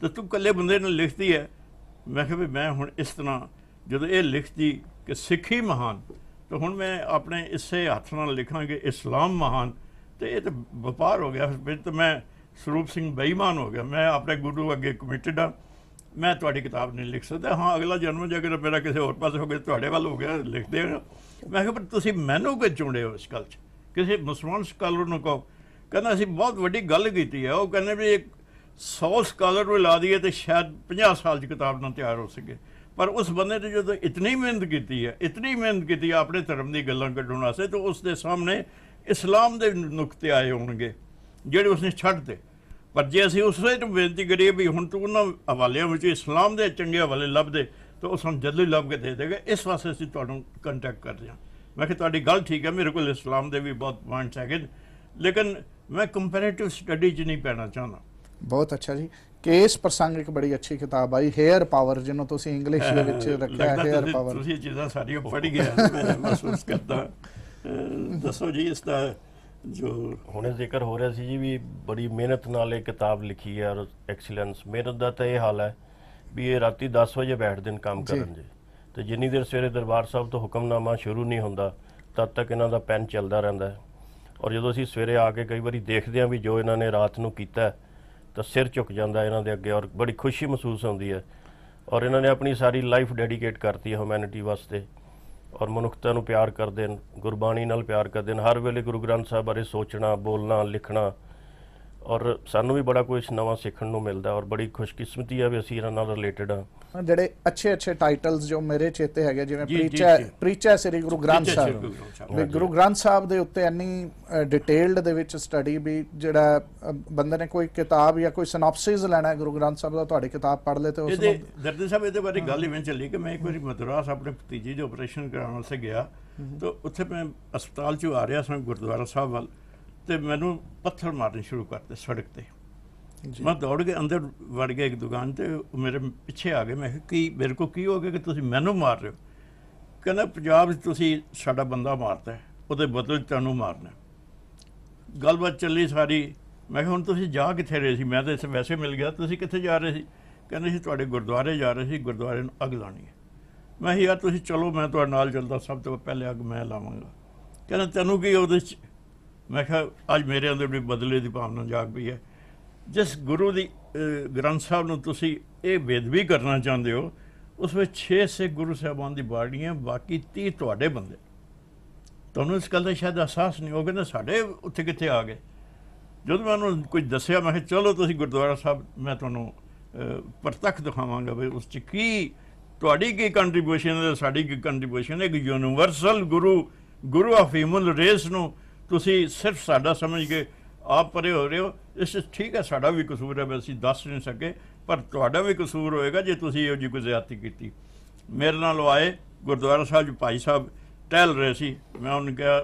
ਤੇ ਤੂੰ ਇਕੱਲੇ ਬੰਦੇ ਨੇ ਲਿਖਦੀ ਹੈ ਮੈਂ ਕਿਹਾ ਵੀ ਮੈਂ ਹੁਣ ਇਸ ਤਰ੍ਹਾਂ ਜਦੋਂ ਇਹ ਲਿਖਦੀ ਕਿ ਸਿੱਖੀ ਮਹਾਨ ਤੇ ਹੁਣ ਮੈਂ ਆਪਣੇ ਇਸੇ ਹੱਥ ਨਾਲ ਲਿਖਾਂਗੇ ਇਸਲਾਮ ਮਹਾਨ ਤੇ ਇਹ ਤਾਂ ਵਪਾਰ ਹੋ ਗਿਆ ਫਿਰ ਤੇ ਮੈਂ ਸਰੂਪ ਸਿੰਘ ਬੇਈਮਾਨ ਹੋ ਗਿਆ ਮੈਂ ਆਪਣੇ ਗੁਰੂ ਅੱਗੇ ਕਮਿਟਡ ਆ ਮੈਂ ਤੁਹਾਡੀ ਕਿਤਾਬ ਨਹੀਂ ਲਿਖ ਸਕਦਾ ਹਾਂ ਅਗਲਾ ਜਨਮ ਜੇਕਰ ਮੇਰਾ ਕਿਸੇ ਹੋਰ ਪਾਸੇ ਹੋ ਗਿਆ ਤੁਹਾਡੇ ਵੱਲ ਹੋ ਗਿਆ ਲਿਖਦੇ ਹਾਂ ਮੈਂ ਕਿਹਾ ਪਰ ਤੁਸੀਂ ਮੈਨੂੰ ਕਿਉਂ ਹੋ ਇਸ ਗੱਲ 'ਚ ਕਿਸੇ ਮੁਸਲਮਾਨ ਸਕਾਲਰ ਨੂੰ ਕਹੋ ਕਹਿੰਦਾ ਅਸੀਂ ਬਹੁਤ ਵੱਡੀ ਗੱਲ ਕੀਤੀ ਹੈ ਉਹ ਕਹਿੰਦੇ ਵੀ ਇੱਕ 100 ਸਕਾਲਰ ਨੂੰ ਲਾ ਦਈਏ ਤੇ ਸ਼ਾਇਦ 50 ਸਾਲ 'ਚ ਕਿਤਾਬ ਨਾ ਤਿਆਰ ਹੋ ਸਕੇ ਪਰ ਉਸ ਬੰਦੇ ਨੇ ਜਦੋਂ ਇਤਨੀ ਮਿਹਨਤ ਕੀਤੀ ਹੈ ਇਤਨੀ ਮਿਹਨਤ ਕੀਤੀ ਆਪਣੇ ਧਰਮ ਦੀ ਗੱਲਾਂ ਕੱਢਣ ਵਾਸਤੇ ਤਾਂ ਉਸ ਦੇ ਸਾਹਮਣੇ ਇਸਲਾਮ ਦੇ ਨੁਕਤੇ ਆਏ ਹੋਣਗੇ ਜਿਹੜੇ ਉਸਨੇ ਛੱਡਦੇ ਪਰ ਜੇ ਅਸੀਂ ਉਸੇ ਨੂੰ ਬੇਨਤੀ ਕਰੀਏ ਵੀ ਹੁਣ ਤੂੰ ਉਹਨਾਂ ਹਵਾਲਿਆਂ ਵਿੱਚ ਇਸਲਾਮ ਦੇ ਚੰਗੇ ਹਵਾਲੇ ਲੱਭਦੇ ਤਾਂ ਉਹ ਸਾਨੂੰ ਜਲਦੀ ਲੱਭ ਕੇ ਦੇ ਦੇਗਾ ਇਸ ਵਾਸਤੇ ਅਸੀਂ ਤੁਹਾਨੂੰ ਕੰਟੈਕਟ ਰਹੇ ਹਾਂ ਮੈਂ ਕਿ ਤੁਹਾਡੀ ਗੱਲ ਠੀਕ ਹੈ ਮੇਰੇ ਕੋਲ ਇਸਲਾਮ ਦੇ ਵੀ ਬਹੁਤ ਪੁਆਇੰਟਸ ਹੈਗੇ ਲੇਕਿਨ ਮੈਂ ਕੰਪੈਰੀਟਿਵ ਸਟੱਡੀ 'ਚ ਨਹੀਂ ਪੈਣਾ ਚਾਹੁੰਦਾ ਬਹੁਤ ਅੱਛਾ ਜੀ ਕੇਸ ਪ੍ਰਸੰਗ ਇੱਕ ਬੜੀ ਅੱਛੀ ਕਿਤਾਬ ਆਈ ਹੇਅਰ ਪਾਵਰ ਜਿਹਨੂੰ ਤੁਸੀਂ ਇੰਗਲਿਸ਼ ਦੇ ਵਿੱਚ ਰੱਖਿਆ ਹੇਅਰ ਪਾਵਰ ਤੁਸੀਂ ਚੀਜ਼ਾਂ ਸਾਰੀਆਂ ਪੜ੍ਹੀ ਗਿਆ ਮਹਿਸੂਸ ਕਰਦਾ ਦੱਸੋ ਜੀ ਇਸ ਦਾ ਜੋ ਹੁਣੇ ਜ਼ਿਕਰ ਹੋ ਰਿਹਾ ਸੀ ਜੀ ਵੀ ਬੜੀ ਮਿਹਨਤ ਨਾਲ ਇਹ ਕਿਤਾਬ ਲਿਖੀ ਹੈ ਔਰ ਐਕਸੀਲੈਂਸ ਮਿਹਨਤ ਦਾ ਤਾਂ ਇਹ ਹਾਲ ਹੈ ਵੀ ਇਹ ਰਾਤੀ 10 ਵਜੇ ਬੈਠਦੇ ਨੇ ਕੰਮ ਕਰਨ ਜੀ ਤੇ ਜਿੰਨੀ ਦੇਰ ਸਵੇਰੇ ਦਰਬਾਰ ਸਾਹਿਬ ਤੋਂ ਹੁਕਮਨਾਮਾ ਸ਼ੁਰੂ ਨਹੀਂ ਹੁੰਦਾ ਤਦ ਤੱਕ ਇਹਨਾਂ ਦਾ ਪੈਨ ਚੱਲਦਾ ਰਹਿੰਦਾ ਹੈ ਔਰ ਜਦੋਂ ਅਸੀਂ ਸਵੇਰੇ ਆ ਕੇ ਕਈ ਵਾਰੀ ਦੇਖਦੇ ਹਾਂ ਵੀ ਜੋ ਇਹਨਾਂ ਨੇ ਰਾਤ ਨੂੰ ਕੀਤਾ ਤਾਂ ਸਿਰ ਝੁਕ ਜਾਂਦਾ ਇਹਨਾਂ ਦੇ ਅੱਗੇ ਔਰ ਬੜੀ ਖੁਸ਼ੀ ਮਹਿਸੂਸ ਹੁੰਦੀ ਹੈ ਔਰ ਇਹਨਾਂ ਨੇ ਆਪਣੀ ਸਾਰੀ ਲਾਈਫ ਡੈਡੀਕੇਟ ਕਰਤੀ ਹੈ ਹਿਊਮੈਨਿਟੀ ਵਾਸਤੇ ਔਰ ਮਨੁੱਖਤਾ ਨੂੰ ਪਿਆਰ ਕਰਦੇ ਹਨ ਗੁਰਬਾਣੀ ਨਾਲ ਪਿਆਰ ਕਰਦੇ ਹਨ ਹਰ ਵੇਲੇ ਗੁਰੂ ਗ੍ਰੰਥ ਸਾਹਿਬ ਬਾਰੇ ਸੋਚਣਾ ਬੋਲਣਾ ਲਿਖਣਾ ਔਰ ਸਾਨੂੰ ਵੀ ਬੜਾ ਕੁਝ ਨਵਾਂ ਸਿੱਖਣ ਨੂੰ ਮਿਲਦਾ ਔਰ ਬੜੀ ਖੁਸ਼ਕਿਸਮਤੀ ਆ ਵੀ ਅਸੀਂ ਇਹਨਾਂ ਨਾਲ ਰਿਲੇਟਡ ਆ ਜਿਹੜੇ ਅੱਛੇ ਅੱਛੇ ਟਾਈਟਲਸ ਜੋ ਮੇਰੇ ਚੇਤੇ ਹੈਗੇ ਜਿਵੇਂ ਪ੍ਰੀਚਾ ਪ੍ਰੀਚਾ ਸ੍ਰੀ ਗੁਰੂ ਗ੍ਰੰਥ ਸਾਹਿਬ ਵੀ ਗੁਰੂ ਗ੍ਰੰਥ ਸਾਹਿਬ ਦੇ ਉੱਤੇ ਇੰਨੀ ਡਿਟੇਲਡ ਦੇ ਵਿੱਚ ਸਟੱਡੀ ਵੀ ਜਿਹੜਾ ਬੰਦੇ ਨੇ ਕੋਈ ਕਿਤਾਬ ਜਾਂ ਕੋਈ ਸਿਨੋਪਸਿਸ ਲੈਣਾ ਗੁਰੂ ਗ੍ਰੰਥ ਸਾਹਿਬ ਦਾ ਤੁਹਾਡੀ ਕਿਤਾਬ ਪੜ੍ਹ ਲੇ ਤੇ ਉਸ ਨੂੰ ਦਰਦ ਸਾਹਿਬ ਇਹਦੇ ਬਾਰੇ ਗੱਲ ਇਵੇਂ ਚੱਲੀ ਕਿ ਮੈਂ ਇੱਕ ਵਾਰੀ ਮਦਰਾਸ ਆਪਣੇ ਭਤੀਜੇ ਦੇ ਆਪਰੇਸ਼ਨ ਕਰਾਉਣ ਵਾਸਤੇ ਗਿਆ ਤਾਂ ਉੱਥੇ ਮੈਂ ਹਸਪਤਾਲ ਚੋਂ ਆ ਰਿਹਾ ਸਾਂ ਗੁਰਦੁਆਰਾ ਸਾਹਿਬ ਵੱਲ ਤੇ ਮੈਨੂੰ ਪੱਥਰ ਮਾਰਨੇ ਸ਼ੁਰੂ ਕਰਤੇ ਸੜਕ ਤੇ ਮੈਂ ਦੌੜ ਕੇ ਅੰਦਰ ਵੜ ਗਿਆ ਇੱਕ ਦੁਕਾਨ ਤੇ ਮੇਰੇ ਪਿੱਛੇ ਆ ਗਏ ਮੈਂ ਕਿ ਮੇਰੇ ਕੋ ਕੀ ਹੋ ਗਿਆ ਕਿ ਤੁਸੀਂ ਮੈਨੂੰ ਮਾਰ ਰਹੇ ਹੋ ਕਹਿੰਦਾ ਪੰਜਾਬ 'ਚ ਤੁਸੀਂ ਸਾਡਾ ਬੰਦਾ ਮਾਰਤਾ ਉਹਦੇ ਬਦਲੇ ਤੁਹਾਨੂੰ ਮਾਰਨਾ ਗੱਲਬਾਤ ਚੱਲੀ ਸਾਰੀ ਮੈਂ ਕਿਹਾ ਹੁਣ ਤੁਸੀਂ ਜਾ ਕਿੱਥੇ ਰਹੇ ਸੀ ਮੈਂ ਤਾਂ ਇਸ ਵੈਸੇ ਮਿਲ ਗਿਆ ਤੁਸੀਂ ਕਿੱਥੇ ਜਾ ਰਹੇ ਸੀ ਕਹਿੰਦੇ ਸੀ ਤੁਹਾਡੇ ਗੁਰਦੁਆਰੇ ਜਾ ਰਹੇ ਸੀ ਗੁਰਦੁਆਰੇ ਨੂੰ ਅੱਗ ਲਾਣੀ ਹੈ ਮੈਂ ਕਿਹਾ ਯਾਰ ਤੁਸੀਂ ਚਲੋ ਮੈਂ ਤੁਹਾਡੇ ਨਾਲ ਚੱਲਦਾ ਸਭ ਤੋਂ ਪਹਿਲੇ ਅੱਗ ਮੈਂ ਲਾਵਾਂਗਾ ਕਹਿੰਦਾ ਤੈਨੂੰ ਕੀ ਉਹਦੇ 'ਚ ਮੈਂ ਕਿਹਾ ਅੱਜ ਮੇਰੇ ਅੰਦਰ ਵੀ ਬਦਲੇ ਦੀ ਭਾਵਨਾ ਜਾਗ ਪਈ ਹੈ ਜਿਸ ਗੁਰੂ ਦੀ ਗ੍ਰੰਥ ਸਾਹਿਬ ਨੂੰ ਤੁਸੀਂ ਇਹ ਬੇਦਵੀ ਕਰਨਾ ਚਾਹੁੰਦੇ ਹੋ ਉਸ ਵਿੱਚ 6 ਸੇ ਗੁਰੂ ਸਾਹਿਬਾਨ ਦੀ ਬਾੜੀਆਂ ਬਾਕੀ 30 ਤੁਹਾਡੇ ਬੰਦੇ ਤੁਹਾਨੂੰ ਇਸ ਗੱਲ ਦਾ ਸ਼ਾਇਦ ਅਹਿਸਾਸ ਨਹੀਂ ਹੋਗਾ ਨਾ ਸਾਡੇ ਉੱਥੇ ਕਿੱਥੇ ਆ ਗਏ ਜਦੋਂ ਉਹਨੂੰ ਕੁਝ ਦੱਸਿਆ ਮੈਂ ਕਿਹਾ ਚਲੋ ਤੁਸੀਂ ਗੁਰਦੁਆਰਾ ਸਾਹਿਬ ਮੈਂ ਤੁਹਾਨੂੰ ਪ੍ਰਤੱਖ ਦਿਖਾਵਾਂਗਾ ਵੀ ਉਸ ਚ ਕੀ ਤੁਹਾਡੀ ਕੀ ਕੰਟਰੀਬਿਊਸ਼ਨ ਹੈ ਸਾਡੀ ਕੀ ਕੰਟਰੀਬਿਊਸ਼ਨ ਹੈ ਕਿ universal guru guru of human race ਨੂੰ ਤੁਸੀਂ ਸਿਰਫ ਸਾਡਾ ਸਮਝ ਕੇ ਆਪ ਪਰੇ ਹੋ ਰਹੇ ਹੋ ਇਸ ਠੀਕ ਹੈ ਸਾਡਾ ਵੀ ਕਸੂਰ ਹੈ ਅਸੀਂ ਦੱਸ ਨਹੀਂ ਸਕੇ ਪਰ ਤੁਹਾਡਾ ਵੀ ਕਸੂਰ ਹੋਏਗਾ ਜੇ ਤੁਸੀਂ ਇਹੋ ਜੀ ਕੋਈ ਜ਼ਿਆਦਤੀ ਕੀਤੀ ਮੇਰੇ ਨਾਲ ਆਏ ਗੁਰਦੁਆਰਾ ਸਾਹਿਬ ਜੀ ਭਾਈ ਸਾਹਿਬ ਟਹਿਲ ਰਹੇ ਸੀ ਮੈਂ ਉਹਨਾਂ ਕਿਹਾ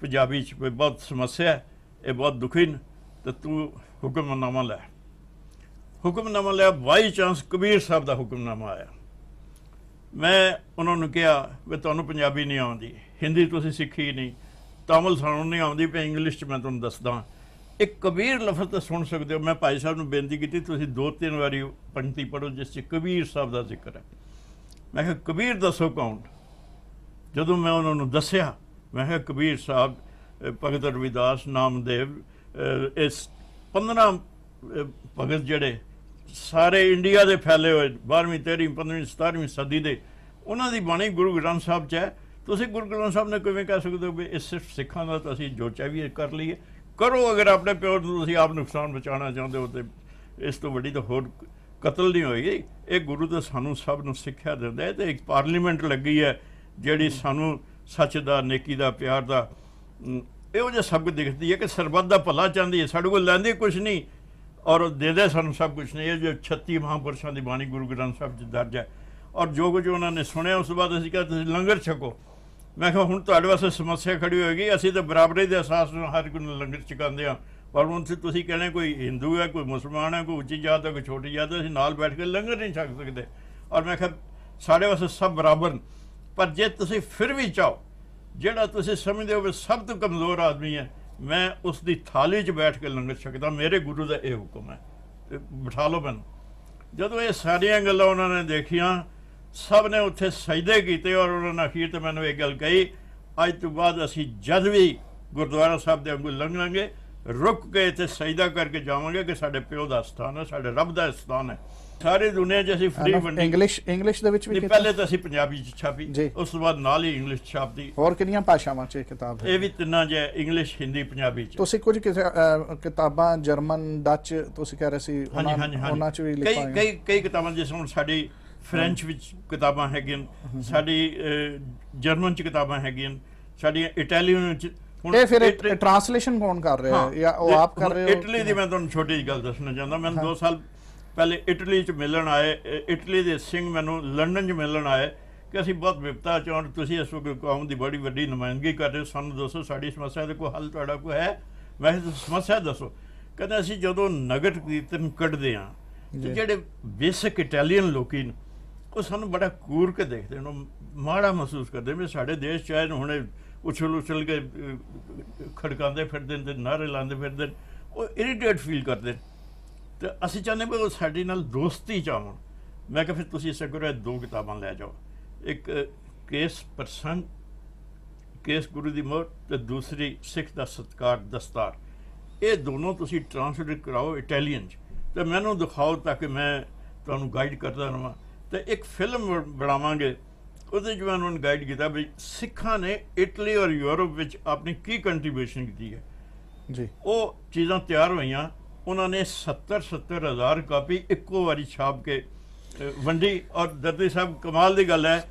ਪੰਜਾਬੀ ਚ ਕੋਈ ਬਹੁਤ ਸਮੱਸਿਆ ਹੈ ਇਹ ਬਹੁਤ ਦੁਖੀ ਨੇ ਤੇ ਤੂੰ ਹੁਕਮਨਾਮਾ ਲੈ ਹੁਕਮਨਾਮਾ ਲਿਆ ਬਾਈ ਚਾਂਸ ਕਬੀਰ ਸਾਹਿਬ ਦਾ ਹੁਕਮਨਾਮਾ ਆਇਆ ਮੈਂ ਉਹਨਾਂ ਨੂੰ ਕਿਹਾ ਵੀ ਤੁਹਾਨੂੰ ਪੰਜਾਬੀ ਨਹੀਂ ਆਉਂਦੀ ਹਿੰਦੀ ਤੁਸੀਂ ਸਿੱਖੀ ਨਹੀਂ ਤਾਮਲ ਸੁਣਨ ਨਹੀਂ ਆਉਂਦੀ ਪਈ ਇੰਗਲਿਸ਼ 'ਚ ਮੈਂ ਤੁਹਾਨੂੰ ਦੱਸਦਾ ਇੱਕ ਕਬੀਰ ਲਫ਼ਜ਼ ਤਾਂ ਸੁਣ ਸਕਦੇ ਹੋ ਮੈਂ ਭਾਈ ਸਾਹਿਬ ਨੂੰ ਬੇਨਤੀ ਕੀਤੀ ਤੁਸੀਂ ਦੋ ਤਿੰਨ ਵਾਰੀ ਪੰਕਤੀ ਪੜੋ ਜਿਸ 'ਚ ਕਬੀਰ ਸਾਹਿਬ ਦਾ ਜ਼ਿਕਰ ਹੈ ਮੈਂ ਕਿਹਾ ਕਬੀਰ ਦੱਸੋ ਕੌਣ ਜਦੋਂ ਮੈਂ ਉਹਨਾਂ ਨੂੰ ਦੱਸਿਆ ਮੈਂ ਕਿਹਾ ਕਬੀਰ ਸਾਹਿਬ ਭਗਤ ਰਵਿਦਾਸ ਨਾਮਦੇਵ ਇਸ 15 ਭਗਤ ਜਿਹੜੇ ਸਾਰੇ ਇੰਡੀਆ ਦੇ ਫੈਲੇ ਹੋਏ 12ਵੀਂ 13ਵੀਂ 15ਵੀਂ 17ਵੀਂ ਸਦੀ ਦੇ ਉਹਨਾਂ ਦੀ ਬਾਣੀ ਗੁਰੂ ਗ੍ਰੰਥ ਸਾਹਿਬ 'ਚ ਹੈ ਤੁਸੀਂ ਗੁਰੂ ਗ੍ਰੰਥ ਸਾਹਿਬ ਨੇ ਕਿਵੇਂ ਕਹਿ ਸਕਦੇ ਹੋ ਵੀ ਇਹ ਸਿਰਫ ਸਿੱਖਾਂ ਦਾ ਤਾਂ ਅਸੀਂ ਜੋਚਾ ਵੀ ਕਰ ਲਈਏ ਕਰੋ ਅਗਰ ਆਪਣੇ ਪਿਓ ਨੂੰ ਤੁਸੀਂ ਆਪ ਨੁਕਸਾਨ ਬਚਾਉਣਾ ਚਾਹੁੰਦੇ ਹੋ ਤੇ ਇਸ ਤੋਂ ਵੱਡੀ ਤਾਂ ਹੋਰ ਕਤਲ ਨਹੀਂ ਹੋਏਗੀ ਇਹ ਗੁਰੂ ਤਾਂ ਸਾਨੂੰ ਸਭ ਨੂੰ ਸਿੱਖਿਆ ਦਿੰਦਾ ਤੇ ਇੱਕ ਪਾਰਲੀਮੈਂਟ ਲੱਗੀ ਹੈ ਜਿਹੜੀ ਸਾਨੂੰ ਸੱਚ ਦਾ ਨੇਕੀ ਦਾ ਪਿਆਰ ਦਾ ਇਹੋ ਜਿਹਾ ਸਭ ਕੁਝ ਦਿਖਦੀ ਹੈ ਕਿ ਸਰਬੱਤ ਦਾ ਭਲਾ ਚਾਹੁੰਦੀ ਹੈ ਸਾਡੇ ਕੋਲ ਲੈਂਦੀ ਕੁਝ ਨਹੀਂ ਔਰ ਦੇ ਦੇ ਸਾਨੂੰ ਸਭ ਕੁਝ ਨਹੀਂ ਇਹ ਜੋ 36 ਮਹਾਪੁਰਸ਼ਾਂ ਦੀ ਬਾਣੀ ਗੁਰੂ ਗ੍ਰੰਥ ਸਾਹਿਬ 'ਚ ਦਰਜ ਹੈ ਔਰ ਜੋ ਕੁਝ ਉਹਨਾਂ ਨੇ ਸੁਣਿਆ ਉਸ ਬਾਅਦ ਅਸੀਂ ਕਹਿੰਦੇ ਲੰਗਰ ਛਕੋ ਮੈਂ ਕਿਹਾ ਹੁਣ ਤੁਹਾਡੇ ਵਾਸਤੇ ਸਮੱਸਿਆ ਖੜੀ ਹੋਏਗੀ ਅਸੀਂ ਤਾਂ ਬਰਾਬਰੀ ਦੇ ਅਸਾਸ ਨੂੰ ਹਰ ਕੋਈ ਨੂੰ ਲੰਗਰ ਚਕਾਉਂਦੇ ਆ ਪਰ ਹੁਣ ਤੁਸੀਂ ਕਹਿੰਦੇ ਕੋਈ ਹਿੰਦੂ ਹੈ ਕੋਈ ਮੁਸਲਮਾਨ ਹੈ ਕੋਈ ਉੱਚੀ ਜਾਤ ਦਾ ਕੋਈ ਛੋਟੀ ਜਾਤ ਦਾ ਅਸੀਂ ਨਾਲ ਬੈਠ ਕੇ ਲੰਗਰ ਨਹੀਂ ਛਕ ਸਕਦੇ ਔਰ ਮੈਂ ਕਿਹਾ ਸਾਡੇ ਵਾਸਤੇ ਸਭ ਬਰਾਬਰ ਪਰ ਜੇ ਤੁਸੀਂ ਫਿਰ ਵੀ ਚਾਹੋ ਜਿਹੜਾ ਤੁਸੀਂ ਸਮਝਦੇ ਹੋ ਸਭ ਤੋਂ ਕਮਜ਼ੋਰ ਆਦਮੀ ਹੈ ਮੈਂ ਉਸ ਦੀ ਥਾਲੀ 'ਚ ਬੈਠ ਕੇ ਲੰਗਰ ਛਕਦਾ ਮੇਰੇ ਗੁਰੂ ਦਾ ਇਹ ਹੁਕਮ ਹੈ ਬਿਠਾ ਲਓ ਮੈਨੂੰ ਜਦੋਂ ਇਹ ਸਾਰੀਆਂ ਗੱਲਾਂ ਉਹਨਾਂ ਨੇ ਦੇਖੀਆਂ ਸਭ ਨੇ ਉੱਥੇ ਸਜਦੇ ਕੀਤੇ ਔਰ ਉਹਨਾਂ ਨੇ ਅਖੀਰ ਤੇ ਮੈਨੂੰ ਇਹ ਗੱਲ ਕਹੀ ਅੱਜ ਤੋਂ ਬਾਅਦ ਅਸੀਂ ਜਦ ਵੀ ਗੁਰਦੁਆਰਾ ਸਾਹਿਬ ਦੇ ਅੰਗੂ ਲੰਘਾਂਗੇ ਰੁਕ ਕੇ ਤੇ ਸਜਦਾ ਕਰਕੇ ਜਾਵਾਂਗੇ ਕਿ ਸਾਡੇ ਪਿਓ ਦਾ ਸਥਾਨ ਹੈ ਸਾਡੇ ਰੱਬ ਦਾ ਸਥਾਨ ਹੈ ਸਾਰੀ ਦੁਨੀਆ 'ਚ ਅਸੀਂ ਫ੍ਰੀ ਵੰਡੀ ਇੰਗਲਿਸ਼ ਇੰਗਲਿਸ਼ ਦੇ ਵਿੱਚ ਵੀ ਕਿਤਾਬ ਪਹਿਲੇ ਤਾਂ ਅਸੀਂ ਪੰਜਾਬੀ 'ਚ ਛਾਪੀ ਉਸ ਤੋਂ ਬਾਅਦ ਨਾਲ ਹੀ ਇੰਗਲਿਸ਼ ਛਾਪਦੀ ਹੋਰ ਕਿੰਨੀਆਂ ਭਾਸ਼ਾਵਾਂ 'ਚ ਇਹ ਕਿਤਾਬ ਹੈ ਇਹ ਵੀ ਤਿੰਨਾਂ ਜੇ ਇੰਗਲਿਸ਼ ਹਿੰਦੀ ਪੰਜਾਬੀ 'ਚ ਤੁਸੀਂ ਕੁਝ ਕਿਤਾਬਾਂ ਜਰਮਨ ਡੱਚ ਤੁਸੀਂ ਕਹਿ ਰਹੇ ਸੀ ਉਹਨਾਂ 'ਚ ਵੀ ਲਿਖਾਈਆਂ ਕਈ ਕਈ ਕਈ ਕਿਤਾਬਾਂ ਜਿਸ ਨੂੰ ਸਾਡੀ ਫ੍ਰੈਂਚ ਵਿੱਚ ਕਿਤਾਬਾਂ ਹੈਗੀਆਂ ਸਾਡੀ ਜਰਮਨ ਚ ਕਿਤਾਬਾਂ ਹੈਗੀਆਂ ਸਾਡੀਆਂ ਇਟਾਲੀਅਨ ਚ ਇਹ ਫਿਰ ਟ੍ਰਾਂਸਲੇਸ਼ਨ ਕੌਣ ਕਰ ਰਿਹਾ ਹੈ ਜਾਂ ਉਹ ਆਪ ਕਰ ਰਹੇ ਹੋ ਇਟਲੀ ਦੀ ਮੈਂ ਤੁਹਾਨੂੰ ਛੋਟੀ ਜਿਹੀ ਗੱਲ ਦੱਸਣਾ ਚਾਹੁੰਦਾ ਮੈਂ 2 ਸਾਲ ਪਹਿਲੇ ਇਟਲੀ ਚ ਮਿਲਣ ਆਏ ਇਟਲੀ ਦੇ ਸਿੰਘ ਮੈਨੂੰ ਲੰਡਨ ਚ ਮਿਲਣ ਆਏ ਕਿ ਅਸੀਂ ਬਹੁਤ ਵਿਪਤਾ ਚੋਂ ਤੁਸੀਂ ਇਸ ਵਕਤ ਕੌਮ ਦੀ ਬੜੀ ਵੱਡੀ ਨੁਮਾਇੰਦਗੀ ਕਰ ਰਹੇ ਸਾਨੂੰ ਦੱਸੋ ਸਾਡੀ ਸਮੱਸਿਆ ਦਾ ਕੋਈ ਹੱਲ ਤੁਹਾਡਾ ਕੋਈ ਹੈ ਵੈਸੇ ਸਮੱਸਿਆ ਦੱਸੋ ਕਹਿੰਦੇ ਅਸੀਂ ਜਦੋਂ ਨਗਰ ਕੀਰਤਨ ਕੱਢਦੇ ਆ ਜਿਹੜੇ ਬੇਸਿਕ ਇਟਾਲੀਅਨ ਲੋਕੀ ਨੇ ਉਹ ਸਾਨੂੰ ਬੜਾ ਕੂਰ ਕੇ ਦੇਖਦੇ ਨੇ ਮਾੜਾ ਮਹਿਸੂਸ ਕਰਦੇ ਵੀ ਸਾਡੇ ਦੇਸ਼ ਚ ਆਏ ਹੁਣੇ ਉਛਲ ਉਛਲ ਕੇ ਖੜਕਾਉਂਦੇ ਫਿਰਦੇ ਨੇ ਨਾਰੇ ਲਾਉਂਦੇ ਫਿਰਦੇ ਉਹ ਇਰੀਟੇਟ ਫੀਲ ਕਰਦੇ ਤੇ ਅਸੀਂ ਚਾਹੁੰਦੇ ਵੀ ਉਹ ਸਾਡੇ ਨਾਲ ਦੋਸਤੀ ਚਾਹਣ ਮੈਂ ਕਿਹਾ ਫਿਰ ਤੁਸੀਂ ਸਗੁਰੇ ਦੋ ਕਿਤਾਬਾਂ ਲੈ ਜਾਓ ਇੱਕ ਕੇਸ ਪ੍ਰਸੰਗ ਕੇਸ ਗੁਰੂ ਦੀ ਮੌਤ ਤੇ ਦੂਸਰੀ ਸਿੱਖ ਦਾ ਸਤਕਾਰ ਦਸਤਾਰ ਇਹ ਦੋਨੋਂ ਤੁਸੀਂ ਟ੍ਰਾਂਸਲੇਟ ਕਰਾਓ ਇਟਾਲੀਅਨ ਚ ਤੇ ਮੈਨੂੰ ਦਿਖਾਓ ਤਾਂ ਕਿ ਮੈਂ ਤੁਹਾਨੂੰ ਗਾਈਡ ਕਰਦਾ ਰਹਾਂ ਤੇ ਇੱਕ ਫਿਲਮ ਬਣਾਵਾਂਗੇ ਉਹਦੇ ਜਿਵੇਂ ਉਹਨਾਂ ਗਾਈਡ ਕੀਤਾ ਵੀ ਸਿੱਖਾਂ ਨੇ ਇਟਲੀ ਔਰ ਯੂਰਪ ਵਿੱਚ ਆਪਣੀ ਕੀ ਕੰਟਰੀਬਿਊਸ਼ਨ ਕੀਤੀ ਹੈ ਜੀ ਉਹ ਚੀਜ਼ਾਂ ਤਿਆਰ ਹੋਈਆਂ ਉਹਨਾਂ ਨੇ 70 70 ਹਜ਼ਾਰ ਕਾਪੀ ਇੱਕੋ ਵਾਰੀ ਛਾਪ ਕੇ ਵੰਡੀ ਔਰ ਦਰਦੀ ਸਾਹਿਬ ਕਮਾਲ ਦੀ ਗੱਲ ਹੈ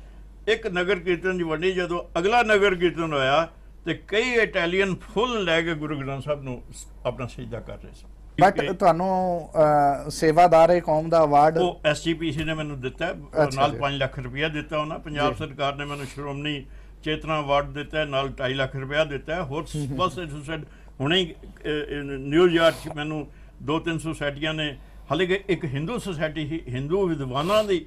ਇੱਕ ਨਗਰ ਕੀਰਤਨ ਦੀ ਵੰਡੀ ਜਦੋਂ ਅਗਲਾ ਨਗਰ ਕੀਰਤਨ ਹੋਇਆ ਤੇ ਕਈ ਇਟਾਲੀਅਨ ਫੁੱਲ ਲੈ ਕੇ ਗੁਰੂ ਗ੍ਰੰਥ ਸਾਹਿਬ ਨੂੰ ਆਪਣਾ ਸਜਦਾ ਕਰ ਰਹੇ ਸਨ ਬਟ (laughs) ਤੁਹਾਨੂੰ ਸੇਵਾਦਾਰੇ ਕੌਮ ਦਾ ਅਵਾਰਡ ਉਹ ਐਸਜੀਪੀਸੀ ਨੇ ਮੈਨੂੰ ਦਿੱਤਾ ਨਾਲ 5 ਲੱਖ ਰੁਪਇਆ ਦਿੱਤਾ ਉਹਨਾਂ ਪੰਜਾਬ ਸਰਕਾਰ ਨੇ ਮੈਨੂੰ ਸ਼੍ਰੋਮਣੀ ਚੇਤਨਾ ਅਵਾਰਡ ਦਿੱਤਾ ਨਾਲ 2.5 ਲੱਖ ਰੁਪਇਆ ਦਿੱਤਾ ਹੋਰ ਬਸ ਸੈਡ ਹੁਣੇ ਨਿਊਯਾਰਕ ਚ ਮੈਨੂੰ ਦੋ ਤਿੰਨ ਸੋਸਾਇਟੀਆਂ ਨੇ ਹਾਲੇ ਕਿ ਇੱਕ ਹਿੰਦੂ ਸੋਸਾਇਟੀ ਸੀ ਹਿੰਦੂ ਵਿਦਵਾਨਾਂ ਦੀ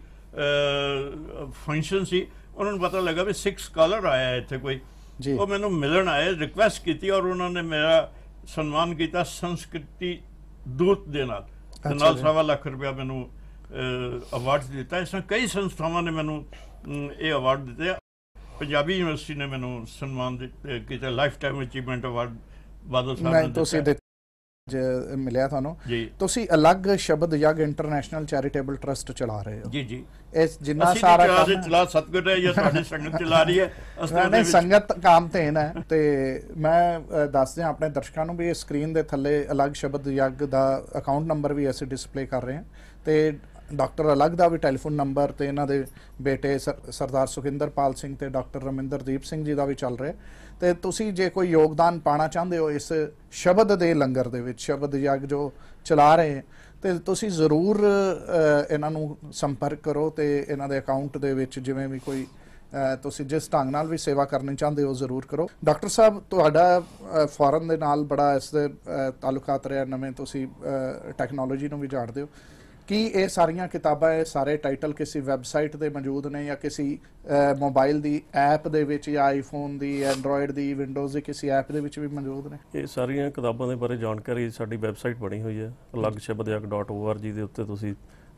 ਫੰਕਸ਼ਨ ਸੀ ਉਹਨਾਂ ਨੂੰ ਪਤਾ ਲੱਗਾ ਵੀ ਸਿਕਸ ਸਕਾਲਰ ਆਇਆ ਇੱਥੇ ਕੋਈ ਉਹ ਮੈਨੂੰ ਮਿਲਣ ਆਏ ਰਿਕੁਐਸਟ ਕੀਤੀ ਔਰ ਉਹਨਾਂ ਨੇ ਮੇਰਾ ਸਨਮਾਨ ਕੀਤਾ ਸੰਸਕ੍ਰਿਤੀ ਦੋਸਤ ਦੇ ਨਾਲ ਤੇ ਨਾਲ ਸਵਾ ਲੱਖ ਰੁਪਇਆ ਮੈਨੂੰ ਅਵਾਰਡ ਦਿੱਤਾ ਇਸ ਤਰ੍ਹਾਂ ਕਈ ਸੰਸਥਾਵਾਂ ਨੇ ਮੈਨੂੰ ਇਹ ਅਵਾਰਡ ਦਿੱਤੇ ਪੰਜਾਬੀ ਯੂਨੀਵਰਸਿਟੀ ਨੇ ਮੈਨੂੰ ਸਨਮਾਨ ਕਿਤੇ lifetime achievement award Badal Sahib ਨੇ ਤੁਸੀਂ ਦੇ ਮਿਲਿਆ ਤੁਹਾਨੂੰ ਤੁਸੀਂ ਅਲੱਗ ਸ਼ਬਦ ਯਗ ਇੰਟਰਨੈਸ਼ਨਲ ਚੈਰੀਟੇਬਲ ਟਰਸਟ ਚਲਾ ਰਹੇ ਹੋ ਜੀ ਜੀ ਇਸ ਜਿੰਨਾ ਸਾਰਾ ਕੰਮ ਚਲਾ ਸਤਗੁਰ ਹੈ ਜਾਂ ਸਾਡੀ ਸੰਗਤ ਚਲਾ ਰਹੀ ਹੈ (laughs) ਅਸਲ ਵਿੱਚ ਸੰਗਤ ਕੰਮ ਤੇ ਹੈ ਨਾ ਤੇ ਮੈਂ ਦੱਸ ਦਿਆਂ ਆਪਣੇ ਦਰਸ਼ਕਾਂ ਨੂੰ ਵੀ ਇਹ ਸਕਰੀਨ ਦੇ ਥੱਲੇ ਅਲੱਗ ਸ਼ਬਦ ਯਗ ਦਾ ਅਕਾਊਂਟ ਨੰਬਰ ਵੀ ਅਸੀਂ ਡਿਸਪਲੇ ਕਰ ਰਹੇ ਹਾਂ ਤੇ ਡਾਕਟਰ ਅਲੱਗ ਦਾ ਵੀ ਟੈਲੀਫੋਨ ਨੰਬਰ ਤੇ ਇਹਨਾਂ ਦੇ ਬੇਟੇ ਸਰਦਾਰ ਸੁਖਿੰਦਰਪਾਲ ਸਿੰਘ ਤੇ ਡਾਕਟਰ ਰਮਿੰਦਰਦੀਪ ਸਿੰਘ ਜੀ ਦਾ ਵੀ ਚੱਲ ਰਿਹਾ ਤੇ ਤੁਸੀਂ ਜੇ ਕੋਈ ਯੋਗਦਾਨ ਪਾਣਾ ਚਾਹੁੰਦੇ ਹੋ ਇਸ ਸ਼ਬਦ ਦੇ ਲੰਗਰ ਦੇ ਵਿੱਚ ਸ਼ਬਦ ਯੱਗ ਜੋ ਚਲਾ ਰਹੇ ਤੇ ਤੁਸੀਂ ਜ਼ਰੂਰ ਇਹਨਾਂ ਨੂੰ ਸੰਪਰਕ ਕਰੋ ਤੇ ਇਹਨਾਂ ਦੇ ਅਕਾਊਂਟ ਦੇ ਵਿੱਚ ਜਿਵੇਂ ਵੀ ਕੋਈ ਤੁਸੀਂ ਜਿਸ ਢੰਗ ਨਾਲ ਵੀ ਸੇਵਾ ਕਰਨੀ ਚਾਹੁੰਦੇ ਹੋ ਜ਼ਰੂਰ ਕਰੋ ਡਾਕਟਰ ਸਾਹਿਬ ਤੁਹਾਡਾ ਫੋਰਨ ਦੇ ਨਾਲ ਬੜਾ ਇਸ ਦੇ ਤਾਲੁਕਾਤ ਰਿਹਾ ਨਵੇਂ ਤੁਸੀਂ ਟੈਕਨੋਲੋਜੀ ਨੂੰ ਵੀ ਜਾਣਦੇ ਹੋ ਕੀ ਇਹ ਸਾਰੀਆਂ ਕਿਤਾਬਾਂ ਇਹ ਸਾਰੇ ਟਾਈਟਲ ਕਿਸੇ ਵੈਬਸਾਈਟ ਤੇ ਮੌਜੂਦ ਨੇ ਜਾਂ ਕਿਸੇ ਮੋਬਾਈਲ ਦੀ ਐਪ ਦੇ ਵਿੱਚ ਜਾਂ ਆਈਫੋਨ ਦੀ ਐਂਡਰੋਇਡ ਦੀ ਵਿੰਡੋਜ਼ ਦੀ ਕਿਸੇ ਐਪ ਦੇ ਵਿੱਚ ਵੀ ਮੌਜੂਦ ਨੇ ਇਹ ਸਾਰੀਆਂ ਕਿਤਾਬਾਂ ਦੇ ਬਾਰੇ ਜਾਣਕਾਰੀ ਸਾਡੀ ਵੈਬਸਾਈਟ ਬਣੀ ਹੋਈ ਹੈ alagshobdayak.org ਦੇ ਉੱਤੇ ਤੁਸੀਂ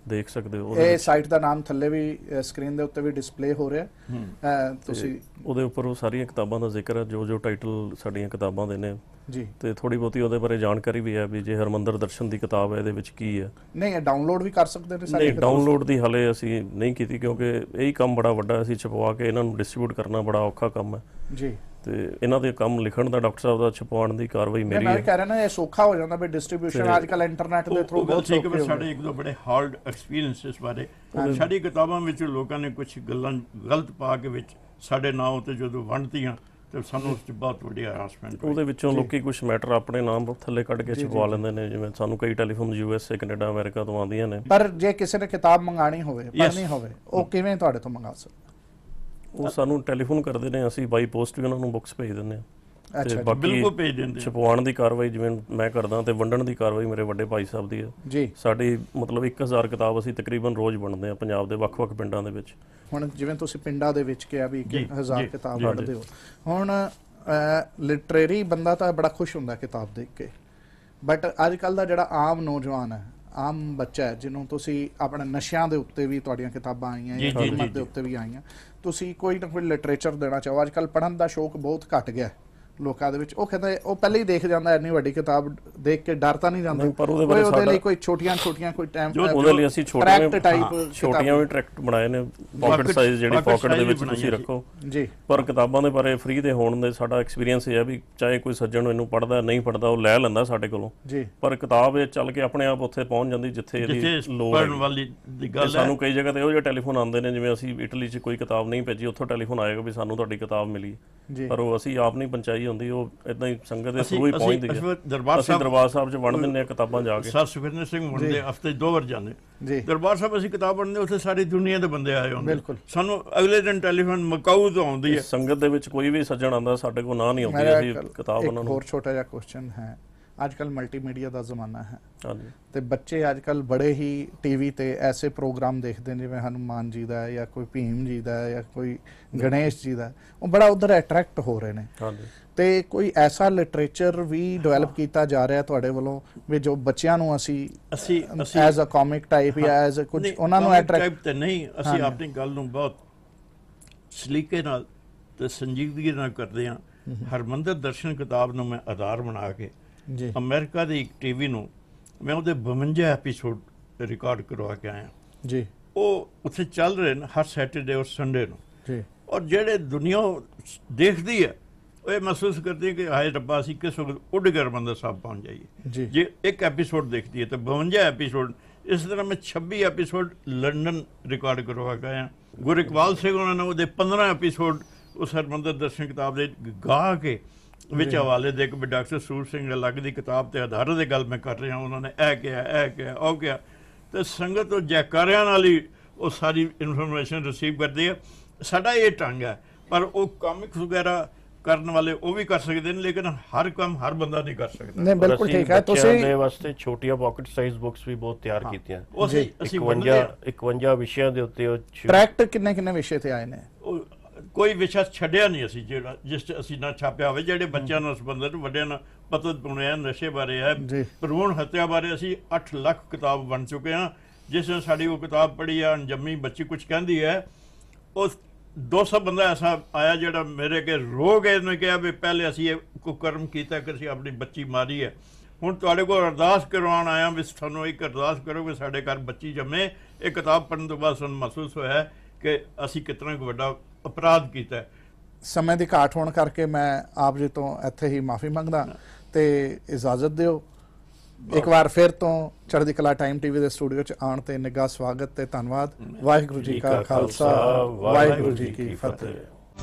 ਦੇਖ ਸਕਦੇ ਹੋ ਇਹ ਸਾਈਟ ਦਾ ਨਾਮ ਥੱਲੇ ਵੀ ਸਕਰੀਨ ਦੇ ਉੱਤੇ ਵੀ ਡਿਸਪਲੇ ਹੋ ਰਿਹਾ ਤੁਸੀਂ ਉਹਦੇ ਉੱਪਰ ਉਹ ਸਾਰੀਆਂ ਕਿਤਾਬਾਂ ਦਾ ਜ਼ਿਕਰ ਹੈ ਜੋ ਜੋ ਟਾਈਟਲ ਸਾਡੀਆਂ ਕਿਤਾਬਾਂ ਦੇ ਨੇ ਜੀ ਤੇ ਥੋੜੀ ਬਹੁਤੀ ਉਹਦੇ ਬਾਰੇ ਜਾਣਕਾਰੀ ਵੀ ਹੈ ਵੀ ਜੇ ਹਰਮੰਦਰ ਦਰਸ਼ਨ ਦੀ ਕਿਤਾਬ ਹੈ ਇਹਦੇ ਵਿੱਚ ਕੀ ਹੈ ਨਹੀਂ ਇਹ ਡਾਊਨਲੋਡ ਵੀ ਕਰ ਸਕਦੇ ਨੇ ਸਾਰੇ ਨਹੀਂ ਡਾਊਨਲੋਡ ਦੀ ਹਲੇ ਅਸੀਂ ਨਹੀਂ ਕੀਤੀ ਕਿਉਂਕਿ ਇਹ ਹੀ ਕੰਮ ਬੜਾ ਵੱਡਾ ਅਸੀਂ ਛਪਵਾ ਕੇ ਇਹਨਾਂ ਨੂੰ ਡਿਸਟ੍ਰੀਬਿਊਟ ਕਰਨਾ ਬੜਾ ਔਖਾ ਕੰਮ ਹੈ ਜੀ ਤੇ ਇਹਨਾਂ ਦੇ ਕੰਮ ਲਿਖਣ ਦਾ ਡਾਕਟਰ ਸਾਹਿਬ ਦਾ ਛਪਾਉਣ ਦੀ ਕਾਰਵਾਈ ਮੇਰੀ ਹੈ ਮੈਂ ਕਹਿ ਰਿਹਾ ਨਾ ਇਹ ਸੌਖਾ ਹੋ ਜਾਂਦਾ ਵੀ ਡਿਸਟ੍ਰੀਬਿਊਸ਼ਨ ਅੱਜ ਕੱਲ ਇੰਟਰਨੈਟ ਦੇ ਥਰੂ ਬਹੁਤ ਠੀਕ ਹੈ ਸਾਡੇ ਇੱਕ ਦੋ ਬੜੇ ਹਾਰਡ ਐਕਸਪੀਰੀਐਂਸਸ ਬਾਰੇ ਸਾਡੀ ਕਿਤਾਬਾਂ ਵਿੱਚ ਲੋਕਾਂ ਨੇ ਕੁਝ ਗੱਲਾਂ ਗਲਤ ਪਾ ਕੇ ਵਿੱਚ ਸਾਡੇ ਨਾਂ ਉਤੇ ਜਦੋਂ ਵੰਡਤੀਆਂ ਤੇ ਸਾਨੂੰ ਉਸ ਤੇ ਬਹੁਤ ਵੱਡੀ ਹਰਾਸਮੈਂਟ ਉਹਦੇ ਵਿੱਚੋਂ ਲੋਕੀ ਕੁਝ ਮੈਟਰ ਆਪਣੇ ਨਾਮ ਥੱਲੇ ਕੱਢ ਕੇ ਛਪਵਾ ਲੈਂਦੇ ਨੇ ਜਿਵੇਂ ਸਾਨੂੰ ਕਈ telephone U A Canada America ਤੋਂ ਆਉਂਦੀਆਂ ਨੇ ਪਰ ਜੇ ਕਿਸੇ ਨੇ ਕਿਤਾਬ ਮੰਗਾਣੀ ਹੋਵੇ ਪਰ ਨਹੀਂ ਹੋਵੇ ਉਹ ਕਿਵੇਂ ਤੁਹਾਡੇ ਤੋਂ ਮੰਗਾ ਸਕਦਾ ਉਹ ਸਾਨੂੰ ਟੈਲੀਫੋਨ ਕਰਦੇ ਨੇ ਅਸੀਂ ਬਾਈ ਪੋਸਟ ਵੀ ਉਹਨਾਂ ਨੂੰ ਬੁੱਕਸ ਭੇਜ ਦਿੰਦੇ ਆ ਅੱਛਾ ਬਿਲਕੁਲ ਭੇਜ ਦਿੰਦੇ ਛਪਵਾਉਣ ਦੀ ਕਾਰਵਾਈ ਜਿਵੇਂ ਮੈਂ ਕਰਦਾ ਤੇ ਵੰਡਣ ਦੀ ਕਾਰਵਾਈ ਮੇਰੇ ਵੱਡੇ ਭਾਈ ਸਾਹਿਬ ਦੀ ਹੈ ਜੀ ਸਾਡੀ ਮਤਲਬ 1000 ਕਿਤਾਬ ਅਸੀਂ ਤਕਰੀਬਨ ਰੋਜ਼ ਵੰਡਦੇ ਆ ਪੰਜਾਬ ਦੇ ਵੱਖ-ਵੱਖ ਪਿੰਡਾਂ ਦੇ ਵਿੱਚ ਹੁਣ ਜਿਵੇਂ ਤੁਸੀਂ ਪਿੰਡਾਂ ਦੇ ਵਿੱਚ ਕਿਹਾ ਵੀ 1000 ਕਿਤਾਬ ਵੰਡਦੇ ਹੋ ਹੁਣ ਲਿਟਰੇਰੀ ਬੰਦਾ ਤਾਂ ਬੜਾ ਖੁਸ਼ ਹੁੰਦਾ ਕਿਤਾਬ ਦੇਖ ਕੇ ਬਟ ਅੱਜ ਕੱਲ ਦਾ ਜਿਹੜਾ ਆਮ ਨੌਜਵਾਨ ਹੈ ਆਮ ਬੱਚਾ ਹੈ ਜਿਹਨੂੰ ਤੁਸੀਂ ਆਪਣੇ ਨਸ਼ਿਆਂ ਦੇ ਉੱਤੇ ਵੀ ਤੁਹਾਡੀਆਂ ਕਿਤਾਬਾਂ ਆਈਆਂ ਜਾਂ ਦੇ ਉੱਤੇ ਵੀ ਆਈਆਂ ਤੁਸੀਂ ਕੋਈ ਨਾ ਕੋਈ ਲਿਟਰੇਚਰ ਦੇਣਾ ਚਾਹੋ ਅੱਜ ਕੱਲ ਪੜਨ ਦਾ ਸ਼ੌਕ ਬਹੁਤ ਘਟ ਗਿਆ ਲੋਕਾਂ ਦੇ ਵਿੱਚ ਉਹ ਕਹਿੰਦਾ ਉਹ ਪਹਿਲੇ ਹੀ ਦੇਖ ਜਾਂਦਾ ਇੰਨੀ ਵੱਡੀ ਕਿਤਾਬ ਦੇਖ ਕੇ ਡਰ ਤਾਂ ਨਹੀਂ ਜਾਂਦਾ ਪਰ ਉਹਦੇ ਬਾਰੇ ਸਾਡਾ ਲਈ ਕੋਈ ਛੋਟੀਆਂ ਛੋਟੀਆਂ ਕੋਈ ਟਾਈਮ ਜੋ ਉਹਦੇ ਲਈ ਅਸੀਂ ਛੋਟੀਆਂ ਟਾਈਪ ਛੋਟੀਆਂ ਵੀ ਟ੍ਰੈਕਟ ਬਣਾਏ ਨੇ ਪਾਕਟ ਸਾਈਜ਼ ਜਿਹੜੀ ਪਾਕਟ ਦੇ ਵਿੱਚ ਤੁਸੀਂ ਰੱਖੋ ਜੀ ਪਰ ਕਿਤਾਬਾਂ ਦੇ ਬਾਰੇ ਫ੍ਰੀ ਦੇ ਹੋਣ ਦੇ ਸਾਡਾ ਐਕਸਪੀਰੀਅੰਸ ਇਹ ਆ ਵੀ ਚਾਹੇ ਕੋਈ ਸੱਜਣ ਇਹਨੂੰ ਪੜਦਾ ਨਹੀਂ ਪੜਦਾ ਉਹ ਲੈ ਲੈਂਦਾ ਸਾਡੇ ਕੋਲੋਂ ਜੀ ਪਰ ਕਿਤਾਬ ਇਹ ਚੱਲ ਕੇ ਆਪਣੇ ਆਪ ਉੱਥੇ ਪਹੁੰਚ ਜਾਂਦੀ ਜਿੱਥੇ ਇਹਦੀ ਲੋੜ ਪੜਨ ਵਾਲੀ ਦੀ ਗੱਲ ਹੈ ਸਾਨੂੰ ਕਈ ਜਗ੍ਹਾ ਤੇ ਉਹ ਜਿਹੜਾ ਟੈਲੀਫੋਨ ਆਉਂਦੇ ਨੇ ਜਿਵੇਂ ਅਸੀਂ ਇਟਲੀ 'ਚ ਕੋਈ ਕਿਤਾਬ ਨਹੀਂ ਭੇਜੀ ਉੱਥੋਂ ਟੈਲੀਫੋਨ ਆਏਗਾ ਵੀ ਸਾਨੂੰ ਤੁਹਾਡੀ ਕਿਤਾਬ ਮਿਲੀ ਪਰ ਉਹ ਅਸੀਂ ਆਪ ਨਹੀਂ ਪਹੁੰਚਾਈ ਹੁੰਦੀ ਉਹ ਇਦਾਂ ਹੀ ਸੰਗਤ ਦੇ ਥਰੂ ਹੀ ਪਹੁੰਚਦੀ ਹੈ ਅਸੀਂ ਦਰਬਾਰ ਸਾਹਿਬ ਦਰਬਾਰ ਸਾਹਿਬ 'ਚ ਵੰਡ ਦਿੰਦੇ ਆ ਕਿਤਾਬਾਂ ਜਾ ਕੇ ਸਰ ਸੁਖਿੰਦਰ ਸਿੰਘ ਮੁੰਡੇ ਹਫਤੇ ਦੋ ਵਾਰ ਜਾਂਦੇ ਜੀ ਦਰਬਾਰ ਸਾਹਿਬ ਅਸੀਂ ਕਿਤਾਬ ਵੰਡਦੇ ਉੱਥੇ ਸਾਰੀ ਦੁਨੀਆ ਦੇ ਬੰਦੇ ਆਏ ਹੁੰਦੇ ਸਾਨੂੰ ਅਗਲੇ ਦਿਨ ਟੈਲੀਫੋਨ ਮਕਾਊ ਤੋਂ ਆਉਂਦੀ ਹੈ ਸੰਗਤ ਦੇ ਵਿੱਚ ਕੋਈ ਵੀ ਸੱਜਣ ਆਉਂਦਾ ਸਾਡੇ ਕੋਲ ਨਾਂ ਨਹੀਂ ਆਉਂਦੀ ਅਸੀਂ ਕਿਤਾਬ ਉਹਨਾਂ ਨੂੰ ਇੱਕ ਹੋਰ ਛੋਟਾ ਜਿਹਾ ਕੁਐਸਚਨ ਹੈ ਅੱਜ ਕੱਲ ਮਲਟੀਮੀਡੀਆ ਦਾ ਜ਼ਮਾਨਾ ਹੈ ਤੇ ਬੱਚੇ ਅੱਜ ਕੱਲ ਬੜੇ ਹੀ ਟੀਵੀ ਤੇ ਐਸੇ ਪ੍ਰੋਗਰਾਮ ਦੇਖਦੇ ਨੇ ਜਿਵੇਂ ਹਨੂਮਾਨ ਜੀ ਦਾ ਜਾਂ ਕੋਈ ਭੀਮ ਜੀ ਦਾ ਜਾਂ ਕੋਈ ਗਣੇਸ਼ ਜੀ ਦਾ ਉਹ ਬੜਾ ਉਧਰ ਅਟਰੈਕਟ ਹੋ ਰਹੇ ਨੇ ਹਾਂਜੀ ਤੇ ਕੋਈ ਐਸਾ ਲਿਟਰੇਚਰ ਵੀ ਡਿਵੈਲਪ ਕੀਤਾ ਜਾ ਰਿਹਾ ਤੁਹਾਡੇ ਵੱਲੋਂ ਵੀ ਜੋ ਬੱਚਿਆਂ ਨੂੰ ਅਸੀਂ ਅਸੀਂ ਐਜ਼ ਅ ਕਾਮਿਕ ਟਾਈਪ ਜਾਂ ਐਜ਼ ਅ ਕੁਝ ਉਹਨਾਂ ਨੂੰ ਅਟਰੈਕਟ ਤੇ ਨਹੀਂ ਅਸੀਂ ਆਪਣੀ ਗੱਲ ਨੂੰ ਬਹੁਤ ਸਲੀਕੇ ਨਾਲ ਤੇ ਸੰਜੀਦਗੀ ਨਾਲ ਕਰਦੇ ਹਾਂ ਹਰਮੰਦਰ ਦਰਸ਼ਨ ਕਿਤਾਬ ਨੂੰ ਮੈਂ ਆਧਾਰ ਬਣਾ ਕੇ ਜੀ ਅਮਰੀਕਾ ਦੀ ਇੱਕ ਟੀਵੀ ਨੂੰ ਮੈਂ ਉਹਦੇ 52 ਐਪੀਸੋਡ ਰਿਕਾਰਡ ਕਰਵਾ ਕੇ ਆਇਆ ਜੀ ਉਹ ਉੱਥੇ ਚੱਲ ਰਹੇ ਨੇ ਹਰ ਸੈਟਰਡੇ ਔਰ ਸੰਡੇ ਨੂੰ ਜੀ ਔਰ ਜਿਹੜੇ ਦੁਨੀਆ ਦੇਖਦੀ ਹੈ ਉਹ ਇਹ ਮਹਿਸੂਸ ਕਰਦੀ ਕਿ ਹਾਏ ਰੱਬਾ ਅਸੀਂ ਕਿਸ ਵਕਤ ਉੱਡ ਗਰ ਬੰਦਾ ਸਾਹਿਬ ਪਹੁੰਚ ਜਾਈਏ ਜੇ ਇੱਕ ਐਪੀਸੋਡ ਦੇਖਦੀ ਹੈ ਤਾਂ 52 ਐਪੀਸੋਡ ਇਸ ਤਰ੍ਹਾਂ ਮੈਂ 26 ਐਪੀਸੋਡ ਲੰਡਨ ਰਿਕਾਰਡ ਕਰਵਾ ਕੇ ਆਇਆ ਗੁਰਿਕਵਾਲ ਸਿੰਘ ਉਹਨਾਂ ਨੇ ਉਹਦੇ 15 ਐਪੀਸੋਡ ਉਸ ਹਰਮੰਦਰ ਦਰਸ਼ਨ ਕਿਤਾਬ ਦੇ ਗਾ ਕੇ ਵਿੱਚ ਹਵਾਲੇ ਦੇ ਕੇ ਡਾਕਟਰ ਸੂਰ ਸਿੰਘ ਅਲੱਗ ਦੀ ਕਿਤਾਬ ਤੇ ਆਧਾਰਿਤ ਦੇ ਗੱਲ ਮੈਂ ਕਰ ਰਿਹਾ ਉਹਨਾਂ ਨੇ ਇਹ ਕਿਹਾ ਇਹ ਕਿਹਾ ਉਹ ਕਿਹਾ ਤੇ ਸੰਗਤ ਉਹ ਜੈਕਾਰਿਆਂ ਨਾਲ ਹੀ ਉਹ ਸਾਰੀ ਇਨਫੋਰਮੇਸ਼ਨ ਰਿਸੀਵ ਕਰਦੀ ਹੈ ਸਾਡਾ ਇਹ ਟੰਗ ਹੈ ਪਰ ਉਹ ਕਾਮਿਕਸ ਵਗੈਰਾ ਕਰਨ ਵਾਲੇ ਉਹ ਵੀ ਕਰ ਸਕਦੇ ਨੇ ਲੇਕਿਨ ਹਰ ਕੰਮ ਹਰ ਬੰਦਾ ਨਹੀਂ ਕਰ ਸਕਦਾ ਨਹੀਂ ਬਿਲਕੁਲ ਠੀਕ ਹੈ ਤੁਸੀਂ ਦੇ ਵਾਸਤੇ ਛੋਟੀਆਂ ਪਾਕਟ ਸਾਈਜ਼ ਬੁੱਕਸ ਵੀ ਬਹੁਤ ਤਿਆਰ ਕੀਤੀਆਂ ਅਸੀਂ 51 51 ਵਿਸ਼ਿਆਂ ਦੇ ਉੱਤੇ ਉਹ ਟਰੈਕਟ ਕਿੰਨੇ ਕਿੰਨੇ ਵਿਸ਼ੇ ਤੇ ਆਏ ਨੇ ਉਹ ਕੋਈ ਵਿਸ਼ਾ ਛੱਡਿਆ ਨਹੀਂ ਅਸੀਂ ਜਿਹੜਾ ਜਿਸ ਅਸੀਂ ਨਾ ਛਾਪਿਆ ਹੋਵੇ ਜਿਹੜੇ ਬੱਚਿਆਂ ਨਾਲ ਸੰਬੰਧਿਤ ਵੱਡਿਆਂ ਨਾਲ ਪਤਾ ਪੁਣਿਆ ਨਸ਼ੇ ਬਾਰੇ ਹੈ ਭਰੂਣ ਹੱਤਿਆ ਬਾਰੇ ਅਸੀਂ 8 ਲੱਖ ਕਿਤਾਬ ਬਣ ਚੁੱਕੇ ਹਾਂ ਜਿਸ ਨੇ ਸਾਡੀ ਉਹ ਕਿਤਾਬ ਪੜ੍ਹੀ ਆ ਅਣਜੰਮੀ ਬੱਚੀ ਕੁਝ ਕਹਿੰਦੀ ਹੈ ਉਸ 200 ਬੰਦਾ ਐਸਾ ਆਇਆ ਜਿਹੜਾ ਮੇਰੇ ਕੇ ਰੋ ਗਏ ਨੇ ਕਿਹਾ ਵੀ ਪਹਿਲੇ ਅਸੀਂ ਇਹ ਕੁਕਰਮ ਕੀਤਾ ਕਿ ਅਸੀਂ ਆਪਣੀ ਬੱਚੀ ਮਾਰੀ ਹੈ ਹੁਣ ਤੁਹਾਡੇ ਕੋਲ ਅਰਦਾਸ ਕਰਵਾਉਣ ਆਇਆ ਵੀ ਤੁਹਾਨੂੰ ਇੱਕ ਅਰਦਾਸ ਕਰੋ ਕਿ ਸਾਡੇ ਘਰ ਬੱਚੀ ਜੰਮੇ ਇਹ ਕਿਤਾਬ ਪੜਨ ਤੋਂ ਬਾਅਦ ਸਾਨੂੰ ਮਹਿਸੂਸ ਹੋਇਆ ਕਿ ਅਸੀਂ ਕਿਤਨਾ ਵੱਡਾ ਅਪਰਾਧ ਕੀਤਾ ਸਮੇਂ ਦੀ ਘਾਟ ਹੋਣ ਕਰਕੇ ਮੈਂ ਆਪ ਜੀ ਤੋਂ ਇੱਥੇ ਹੀ ਮਾਫੀ ਮੰਗਦਾ ਤੇ ਇਜਾਜ਼ਤ ਦਿਓ ਇੱਕ ਵਾਰ ਫਿਰ ਤੋਂ ਚੜ੍ਹਦੀ ਕਲਾ ਟਾਈਮ ਟੀਵੀ ਦੇ ਸਟੂਡੀਓ 'ਚ ਆਉਣ ਤੇ ਨਿੱਘਾ ਸਵਾਗਤ ਤੇ ਧੰਨਵਾਦ ਵਾਹਿਗੁਰੂ ਜੀ ਕਾ ਖਾਲਸਾ ਵਾਹਿਗੁਰੂ ਜੀ ਕੀ ਫਤਿਹ